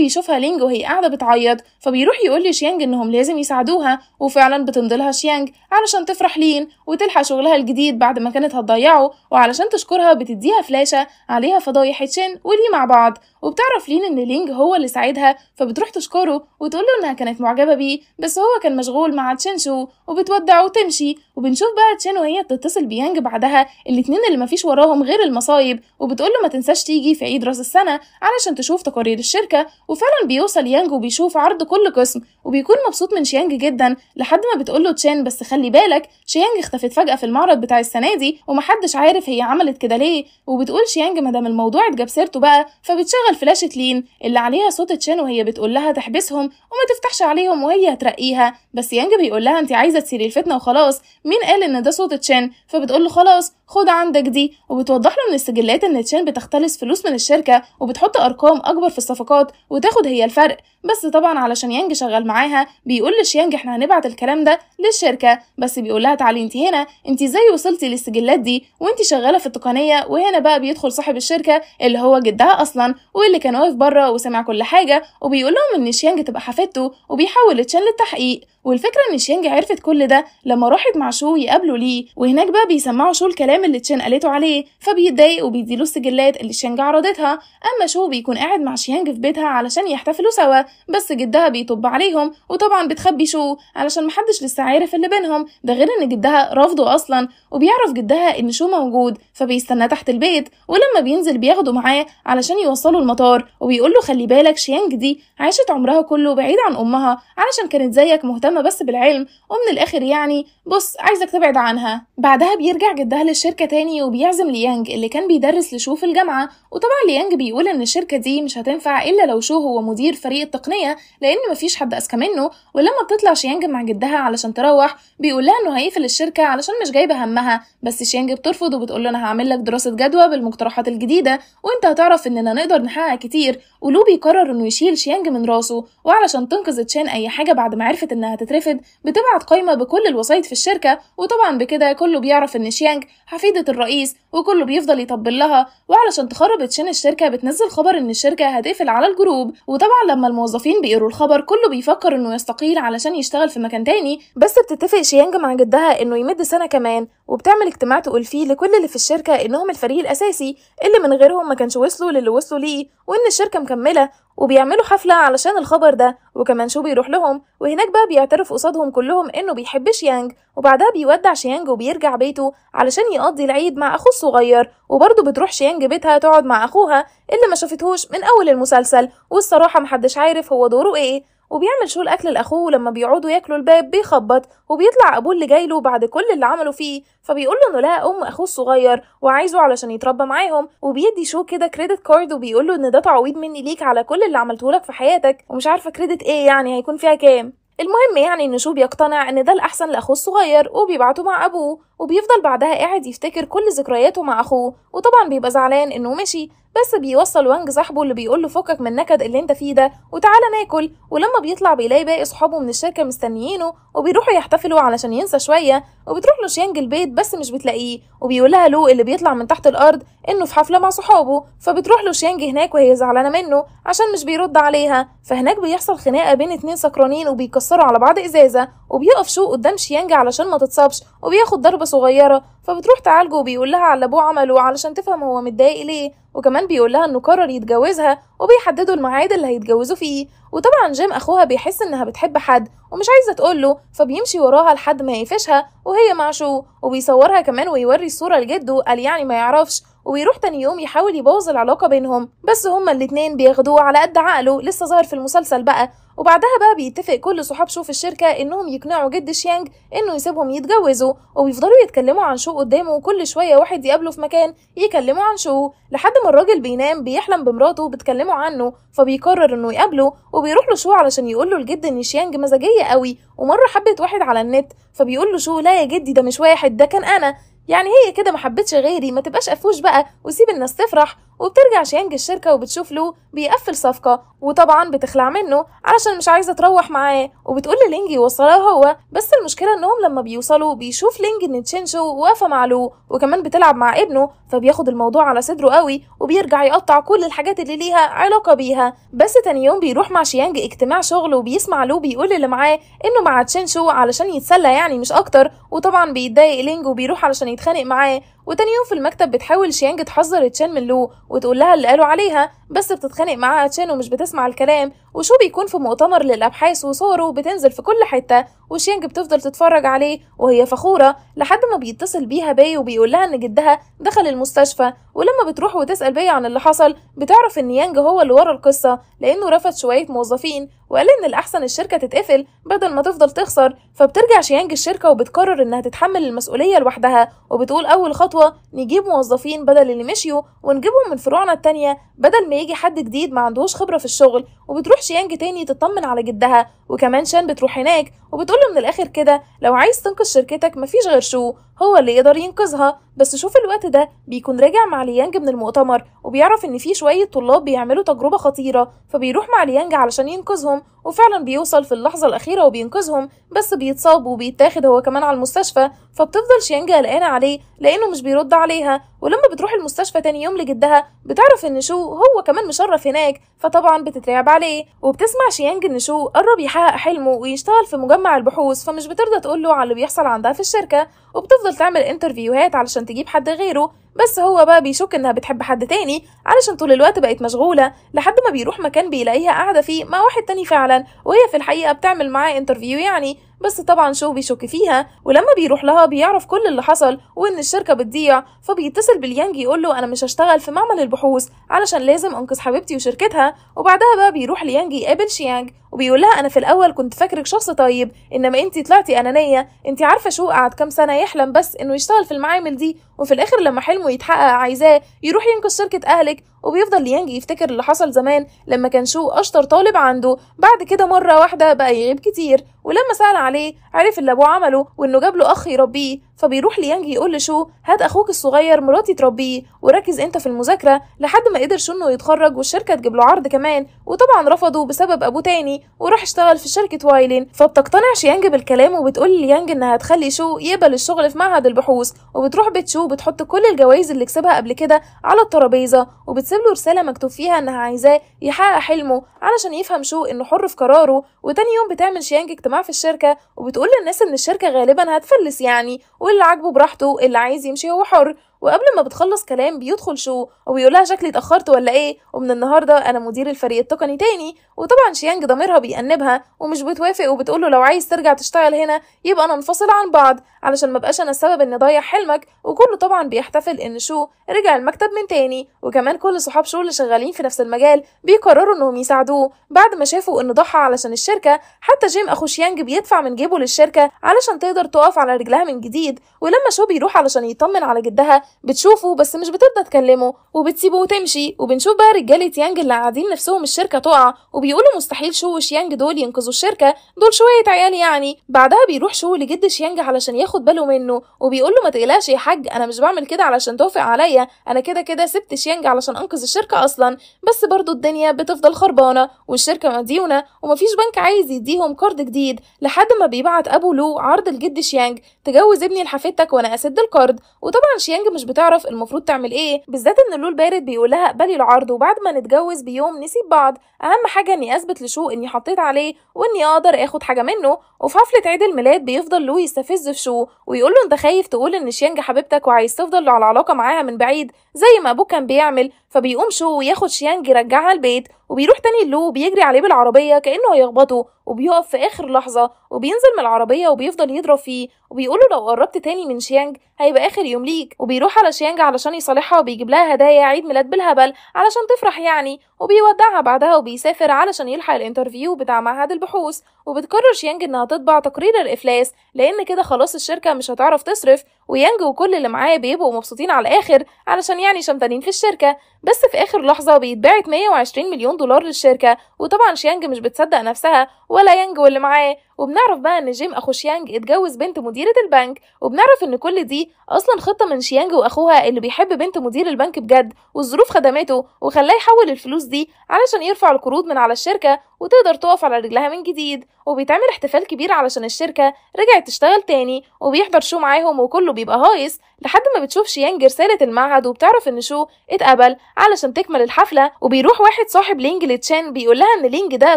بيشوفها لينج وهي قاعده بتعيط فبيروح يقول لشيانج انهم لازم يساعدوها وفعلا لها شيانج علشان تفرح لين وتلحق شغلها الجديد بعد ما كانت هتضيعه وعلشان تشكرها بتديها فلاش الشاشة عليها فضايح تشين ولي مع بعض وبتعرف لين ان لينج هو اللي ساعدها فبتروح تشكره وتقول له انها كانت معجبه بيه بس هو كان مشغول مع تشينشو وبتودع وتمشي وبنشوف بقى تشين وهي بتتصل بيانج بعدها الاتنين اللي مفيش وراهم غير المصايب وبتقول له ما تنساش تيجي في عيد راس السنه علشان تشوف تقارير الشركه وفعلا بيوصل يانج وبيشوف عرض كل قسم وبيكون مبسوط من شيانج جدا لحد ما بتقول له تشين بس خلي بالك شيانج اختفت فجاه في المعرض بتاع السنه دي ومحدش عارف هي عملت كده ليه وبتقول شيانج ما دام الموضوع اتجاب سيرته بقى فبتشغل الفلاش لين اللي عليها صوت تشان وهي بتقول لها تحبسهم وما تفتحش عليهم وهي هترقيها بس يانج بيقول لها انت عايزه تسيري الفتنه وخلاص مين قال ان ده صوت تشان فبتقول له خلاص خد عندك دي وبتوضح له من السجلات ان تشان بتختلس فلوس من الشركه وبتحط ارقام اكبر في الصفقات وتاخد هي الفرق بس طبعا علشان يانج شغال معاها بيقول لشيانج احنا هنبعت الكلام ده للشركه بس بيقول لها تعالي انت هنا انت ازاي وصلتي للسجلات دي وانت شغاله في التقنيه وهنا بقى بيدخل صاحب الشركه اللي هو جدها اصلا واللي كان واقف بره وسمع كل حاجه وبيقول لهم ان شيانج تبقى حفيدته وبيحول تشان للتحقيق والفكره ان شينج عرفت كل ده لما راحت مع شو يقابلوا ليه وهناك بقى بيسمعوا شو الكلام اللي تشين قالته عليه فبيتضايق وبيديله السجلات اللي شينج عرضتها اما شو بيكون قاعد مع شيانج في بيتها علشان يحتفلوا سوا بس جدها بيطب عليهم وطبعا بتخبي شو علشان محدش لسه عارف اللي بينهم ده غير ان جدها رافضه اصلا وبيعرف جدها ان شو موجود فبيستناه تحت البيت ولما بينزل بياخده معاه علشان يوصله المطار وبيقول له خلي بالك شيانج دي عاشت عمرها كله بعيد عن امها علشان كانت زيك مهتمه بس بالعلم ومن الاخر يعني بص عايزك تبعد عنها بعدها بيرجع جدها للشركه تاني وبيعزم ليانج اللي كان بيدرس لشو في الجامعه وطبعا ليانج بيقول ان الشركه دي مش هتنفع الا لو شو هو مدير فريق التقنيه لان مفيش حد اذكى منه ولما بتطلع شيانج مع جدها علشان تروح بيقول لها انه هيقفل الشركه علشان مش جايبه همها بس شيانج بترفض وبتقول له انا هعمل لك دراسة جدوى بالمقترحات الجديدة وانت هتعرف اننا نقدر نحقق كتير ولو بيقرر انه يشيل شيانج من راسه وعلشان تنقذ تشان اي حاجة بعد ما عرفت انها هتترفض بتبعت قايمة بكل الوسايط في الشركة وطبعا بكده كله بيعرف ان شيانج حفيدة الرئيس وكله بيفضل يطبل لها وعلشان تخرب تشان الشركة بتنزل خبر ان الشركة هتقفل على الجروب وطبعا لما الموظفين بيقروا الخبر كله بيفكر انه يستقيل علشان يشتغل في مكان تاني بس بتتفق شيانج مع جدها انه يمد سنة كمان وبتعمل اجتماع تقول فيه لكل اللي في الشركة الشركة إنهم الفريق الأساسي اللي من غيرهم ما كانش وصلوا للي وصلوا ليه وإن الشركة مكملة وبيعملوا حفلة علشان الخبر ده وكمان شو بيروح لهم وهناك بقى بيعترف قصادهم كلهم إنه بيحب شيانج وبعدها بيودع شيانج وبيرجع بيته علشان يقضي العيد مع أخوه الصغير وبرضه بتروح شيانج بيتها تقعد مع أخوها اللي ما شافتهوش من أول المسلسل والصراحة محدش عارف هو دوره إيه وبيعمل شو الاكل لاخوه لما بيقعدوا ياكلوا الباب بيخبط وبيطلع ابوه اللي جايله بعد كل اللي عمله فيه فبيقول له انه لقى ام اخوه الصغير وعايزه علشان يتربى معاهم وبيدي شو كده كريدت كارد وبيقول له ان ده تعويض مني ليك على كل اللي عملته لك في حياتك ومش عارفه كريدت ايه يعني هيكون فيها كام المهم يعني ان شو بيقتنع ان ده الاحسن لاخوه الصغير وبيبعته مع ابوه وبيفضل بعدها قاعد يفتكر كل ذكرياته مع اخوه وطبعا بيبقى زعلان انه مشي بس بيوصل وانج صاحبه اللي بيقول له فكك من النكد اللي انت فيه ده وتعالى ناكل ولما بيطلع بيلاقي باقي صحابه من الشركه مستنيينه وبيروحوا يحتفلوا علشان ينسى شويه وبتروح له شيانج البيت بس مش بتلاقيه وبيقولها لو اللي بيطلع من تحت الارض انه في حفله مع صحابه فبتروح له شيانج هناك وهي زعلانه منه عشان مش بيرد عليها فهناك بيحصل خناقه بين اتنين سكرانين وبيكسروا على بعض ازازه وبيقف شو قدام شيانج علشان ما تتصابش وبياخد ضربه صغيره فبتروح تعالجه وبيقول لها على اللي ابوه عمله علشان تفهم هو متضايق ليه وكمان بيقول لها انه قرر يتجوزها وبيحددوا الميعاد اللي هيتجوزوا فيه وطبعا جيم اخوها بيحس انها بتحب حد ومش عايزه تقول له فبيمشي وراها لحد ما يقفشها وهي مع شو وبيصورها كمان ويوري الصوره لجده قال يعني ما يعرفش وبيروح تاني يوم يحاول يبوظ العلاقه بينهم بس هما الاتنين بياخدوه على قد عقله لسه ظاهر في المسلسل بقى وبعدها بقى بيتفق كل صحاب شو في الشركه انهم يقنعوا جد شيانج انه يسيبهم يتجوزوا وبيفضلوا يتكلموا عن شو قدامه وكل شويه واحد يقابله في مكان يكلمه عن شو لحد ما الراجل بينام بيحلم بمراته بتكلمه عنه فبيقرر انه يقابله وبيروح له شو علشان يقول له الجد ان شيانج مزاجيه قوي ومره حبت واحد على النت فبيقول له شو لا يا جدي ده مش واحد ده كان انا يعني هي كده محبتش غيري ما تبقاش قفوش بقى وسيب الناس تفرح وبترجع شيانج الشركة وبتشوف لو بيقفل صفقة وطبعا بتخلع منه علشان مش عايزة تروح معاه وبتقول للينج يوصلها هو بس المشكلة انهم لما بيوصلوا بيشوف لينج ان تشينشو واقفة مع لو وكمان بتلعب مع ابنه فبياخد الموضوع على صدره قوي وبيرجع يقطع كل الحاجات اللي ليها علاقة بيها بس تاني يوم بيروح مع شيانج اجتماع شغل وبيسمع لو بيقول اللي معاه انه مع تشينشو علشان يتسلى يعني مش اكتر وطبعا بيتضايق لينج وبيروح علشان يتخانق معاه وتاني يوم في المكتب بتحاول شيانج تحذر تشان من لو وتقول لها اللي قالوا عليها بس بتتخانق معاه عشان ومش بتسمع الكلام وشو بيكون في مؤتمر للأبحاث وصوره بتنزل في كل حتة وشيانج بتفضل تتفرج عليه وهي فخورة لحد ما بيتصل بيها باي وبيقول لها إن جدها دخل المستشفى ولما بتروح وتسأل باي عن اللي حصل بتعرف إن يانج هو اللي ورا القصة لأنه رفض شوية موظفين وقال إن الأحسن الشركة تتقفل بدل ما تفضل تخسر فبترجع شيانج الشركة وبتقرر إنها تتحمل المسؤولية لوحدها وبتقول أول خطوة نجيب موظفين بدل اللي مشيوا ونجيبهم من فروعنا التانية بدل ما يجي حد جديد ما عندهوش خبره في الشغل وبتروح شيانج تاني تطمن على جدها وكمان شان بتروح هناك وبتقول له من الاخر كده لو عايز تنقذ شركتك مفيش غير شو هو اللي يقدر ينقذها بس شوف الوقت ده بيكون راجع مع ليانج من المؤتمر وبيعرف ان في شويه طلاب بيعملوا تجربه خطيره فبيروح مع ليانج علشان ينقذهم وفعلا بيوصل في اللحظه الاخيره وبينقذهم بس بيتصاب وبيتاخد هو كمان على المستشفى فبتفضل شيانج قلقانه عليه لانه مش بيرد عليها ولما بتروح المستشفى تاني يوم لجدها بتعرف ان شو هو كمان مشرف هناك فطبعا بتترعب عليه وبتسمع شيانج ان شو قرب يحقق حلمه ويشتغل في مجمع البحوث فمش بترضى تقول له على اللي بيحصل عندها في الشركه وبتفضل تعمل انترفيوهات علشان تجيب حد غيره بس هو بقى بيشك انها بتحب حد تاني علشان طول الوقت بقت مشغولة لحد ما بيروح مكان بيلاقيها قاعدة فيه مع واحد تاني فعلا وهي في الحقيقة بتعمل معاه انترفيو يعني بس طبعا شو بيشك فيها ولما بيروح لها بيعرف كل اللي حصل وان الشركه بتضيع فبيتصل باليانج يقول له انا مش هشتغل في معمل البحوث علشان لازم انقذ حبيبتي وشركتها وبعدها بقى بيروح ليانج يقابل شيانج وبيقول لها انا في الاول كنت فاكرك شخص طيب انما انت طلعتي انانيه انت عارفه شو قعد كام سنه يحلم بس انه يشتغل في المعامل دي وفي الاخر لما حلمه يتحقق عايزاه يروح ينقذ شركه اهلك وبيفضل ليانج يفتكر اللي حصل زمان لما كان شو أشطر طالب عنده بعد كده مرة واحدة بقى يغيب كتير ولما سأل عليه عرف اللي أبوه عمله وإنه جاب له أخ يربيه فبيروح ليانج يقول لشو هات اخوك الصغير مراتي تربيه وركز انت في المذاكره لحد ما قدر شو انه يتخرج والشركه تجيب له عرض كمان وطبعا رفضه بسبب ابوه تاني وراح اشتغل في شركه وايلين فبتقتنع شيانج بالكلام وبتقول ليانج انها تخلي شو يقبل الشغل في معهد البحوث وبتروح بيت شو بتحط كل الجوائز اللي كسبها قبل كده على الترابيزه وبتسيب له رساله مكتوب فيها انها عايزاه يحقق حلمه علشان يفهم شو انه حر في قراره وتاني يوم بتعمل شيانج اجتماع في الشركه وبتقول للناس ان الشركه غالبا هتفلس يعني واللي عاجبه براحته اللي عايز يمشي هو حر وقبل ما بتخلص كلام بيدخل شو وبيقول لها شكلي اتاخرت ولا ايه ومن النهارده انا مدير الفريق التقني تاني وطبعا شيانج ضميرها بيأنبها ومش بتوافق وبتقول له لو عايز ترجع تشتغل هنا يبقى ننفصل عن بعض علشان ما بقاش انا السبب ان ضيع حلمك وكله طبعا بيحتفل ان شو رجع المكتب من تاني وكمان كل صحاب شو اللي شغالين في نفس المجال بيقرروا انهم يساعدوه بعد ما شافوا انه ضحى علشان الشركه حتى جيم اخو شيانج بيدفع من جيبه للشركه علشان تقدر تقف على رجلها من جديد ولما شو بيروح علشان يطمن على جدها بتشوفه بس مش بتبدا تكلمه وبتسيبه وتمشي وبنشوف بقى رجاله يانج اللي قاعدين نفسهم الشركه تقع وبيقولوا مستحيل شو وشيانج دول ينقذوا الشركه دول شويه عيال يعني بعدها بيروح شو لجد شيانج علشان ياخد باله منه وبيقول له ما تقلقش يا حاج انا مش بعمل كده علشان توافق عليا انا كده كده سبت شيانج علشان انقذ الشركه اصلا بس برضه الدنيا بتفضل خربانه والشركه مديونه ومفيش بنك عايز يديهم قرض جديد لحد ما بيبعت ابو لو عرض لجد شيانج تجوز ابني لحفيدتك وانا اسد القرض وطبعا شيانج مش مش بتعرف المفروض تعمل ايه بالذات ان اللول بارد بيقولها اقبلي العرض وبعد ما نتجوز بيوم نسيب بعض اهم حاجه اني اثبت لشو اني حطيت عليه واني اقدر اخد حاجه منه وفي حفله عيد الميلاد بيفضل لو يستفز في شو ويقول له انت خايف تقول ان شيانج حبيبتك وعايز تفضل على علاقه معاها من بعيد زي ما ابوه كان بيعمل فبيقوم شو وياخد شيانج يرجعها البيت وبيروح تاني لو بيجري عليه بالعربيه كانه هيخبطه وبيقف في اخر لحظه وبينزل من العربيه وبيفضل يضرب فيه وبيقوله لو قربت تاني من شيانج هيبقى اخر يوم ليك وبيروح على شيانج علشان يصالحها وبيجيب لها هدايا عيد ميلاد بالهبل علشان تفرح يعني وبيودعها بعدها وبيسافر علشان يلحق الانترفيو بتاع معهد البحوث وبتقرر شيانج انها تطبع تقرير الافلاس لان كده خلاص الشركه مش هتعرف تصرف ويانج وكل اللي معاه بيبقوا مبسوطين على الاخر علشان يعني شمتانين في الشركه بس في اخر لحظه بيتباعت 120 مليون دولار للشركه وطبعا شيانج مش بتصدق نفسها ولا يانج واللي معاه وبنعرف بقى ان جيم اخو شيانج اتجوز بنت مديره البنك وبنعرف ان كل دي اصلا خطه من شيانج واخوها اللي بيحب بنت مدير البنك بجد والظروف خدمته وخلاه يحول الفلوس دي علشان يرفع القروض من على الشركه وتقدر تقف على رجلها من جديد وبيتعمل احتفال كبير علشان الشركه رجعت تشتغل تاني وبيحضر شو معاهم وكله بيبقى هايص لحد ما بتشوف شيانج رسالة المعهد وبتعرف إن شو اتقبل علشان تكمل الحفلة وبيروح واحد صاحب لينج لتشان بيقول لها إن لينج ده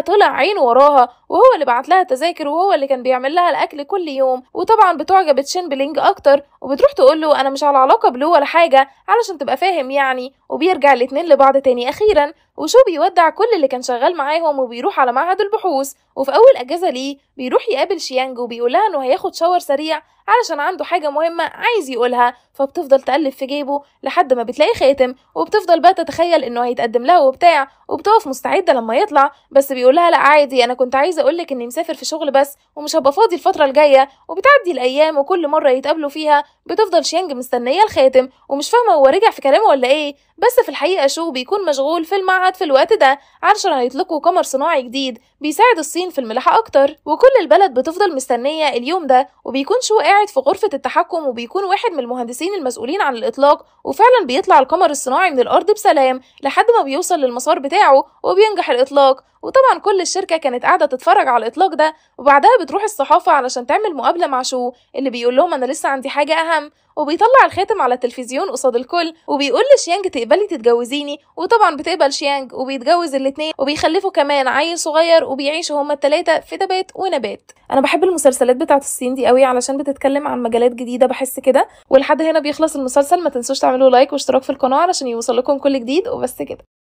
طلع عينه وراها وهو اللي بعت لها التذاكر وهو اللي كان بيعمل لها الأكل كل يوم وطبعا بتعجب تشين بلينج أكتر وبتروح تقول له أنا مش على علاقة بلو ولا حاجة علشان تبقى فاهم يعني وبيرجع الاتنين لبعض تاني أخيرا وشو بيودع كل اللي كان شغال معاهم وبيروح على معهد البحوث وفي أول أجازة ليه بيروح يقابل شيانج وبيقولها إنه هياخد شاور سريع علشان عنده حاجة مهمة عايز يقولها فبتفضل تقلب في جيبه لحد ما بتلاقي خاتم وبتفضل بقى تتخيل إنه هيتقدم لها وبتاع وبتقف مستعدة لما يطلع بس بيقولها لا عادي أنا كنت عايزة أقولك إني مسافر في شغل بس ومش هبقى فاضي الفترة الجاية وبتعدي الأيام وكل مرة يتقابلوا فيها بتفضل شيانج مستنية الخاتم ومش فاهمة هو رجع في كلامه ولا إيه بس في الحقيقة شو بيكون مشغول في المعهد في الوقت ده علشان هيطلقوا قمر صناعي جديد بيساعد الصين في الملاحة أكتر وكل البلد بتفضل مستنية اليوم ده وبيكون شو قاعد في غرفة التحكم وبيكون واحد من المهندسين المسؤولين عن الإطلاق وفعلا بيطلع القمر الصناعي من الأرض بسلام لحد ما بيوصل للمسار بتاعه وبينجح الإطلاق وطبعا كل الشركة كانت قاعدة تتفرج على الإطلاق ده وبعدها بتروح الصحافة علشان تعمل مقابلة مع شو اللي بيقول لهم أنا لسه عندي حاجة أهم وبيطلع الخاتم على التلفزيون قصاد الكل وبيقول لشيانج تقبلي تتجوزيني وطبعا بتقبل شيانج وبيتجوز الاتنين وبيخلفوا كمان عيل صغير وبيعيشوا هما التلاتة في دبات ونبات انا بحب المسلسلات بتاعه الصين دي قوي علشان بتتكلم عن مجالات جديده بحس كده ولحد هنا بيخلص المسلسل ما تنسوش تعملوا لايك واشتراك في القناه علشان يوصل لكم كل جديد وبس كده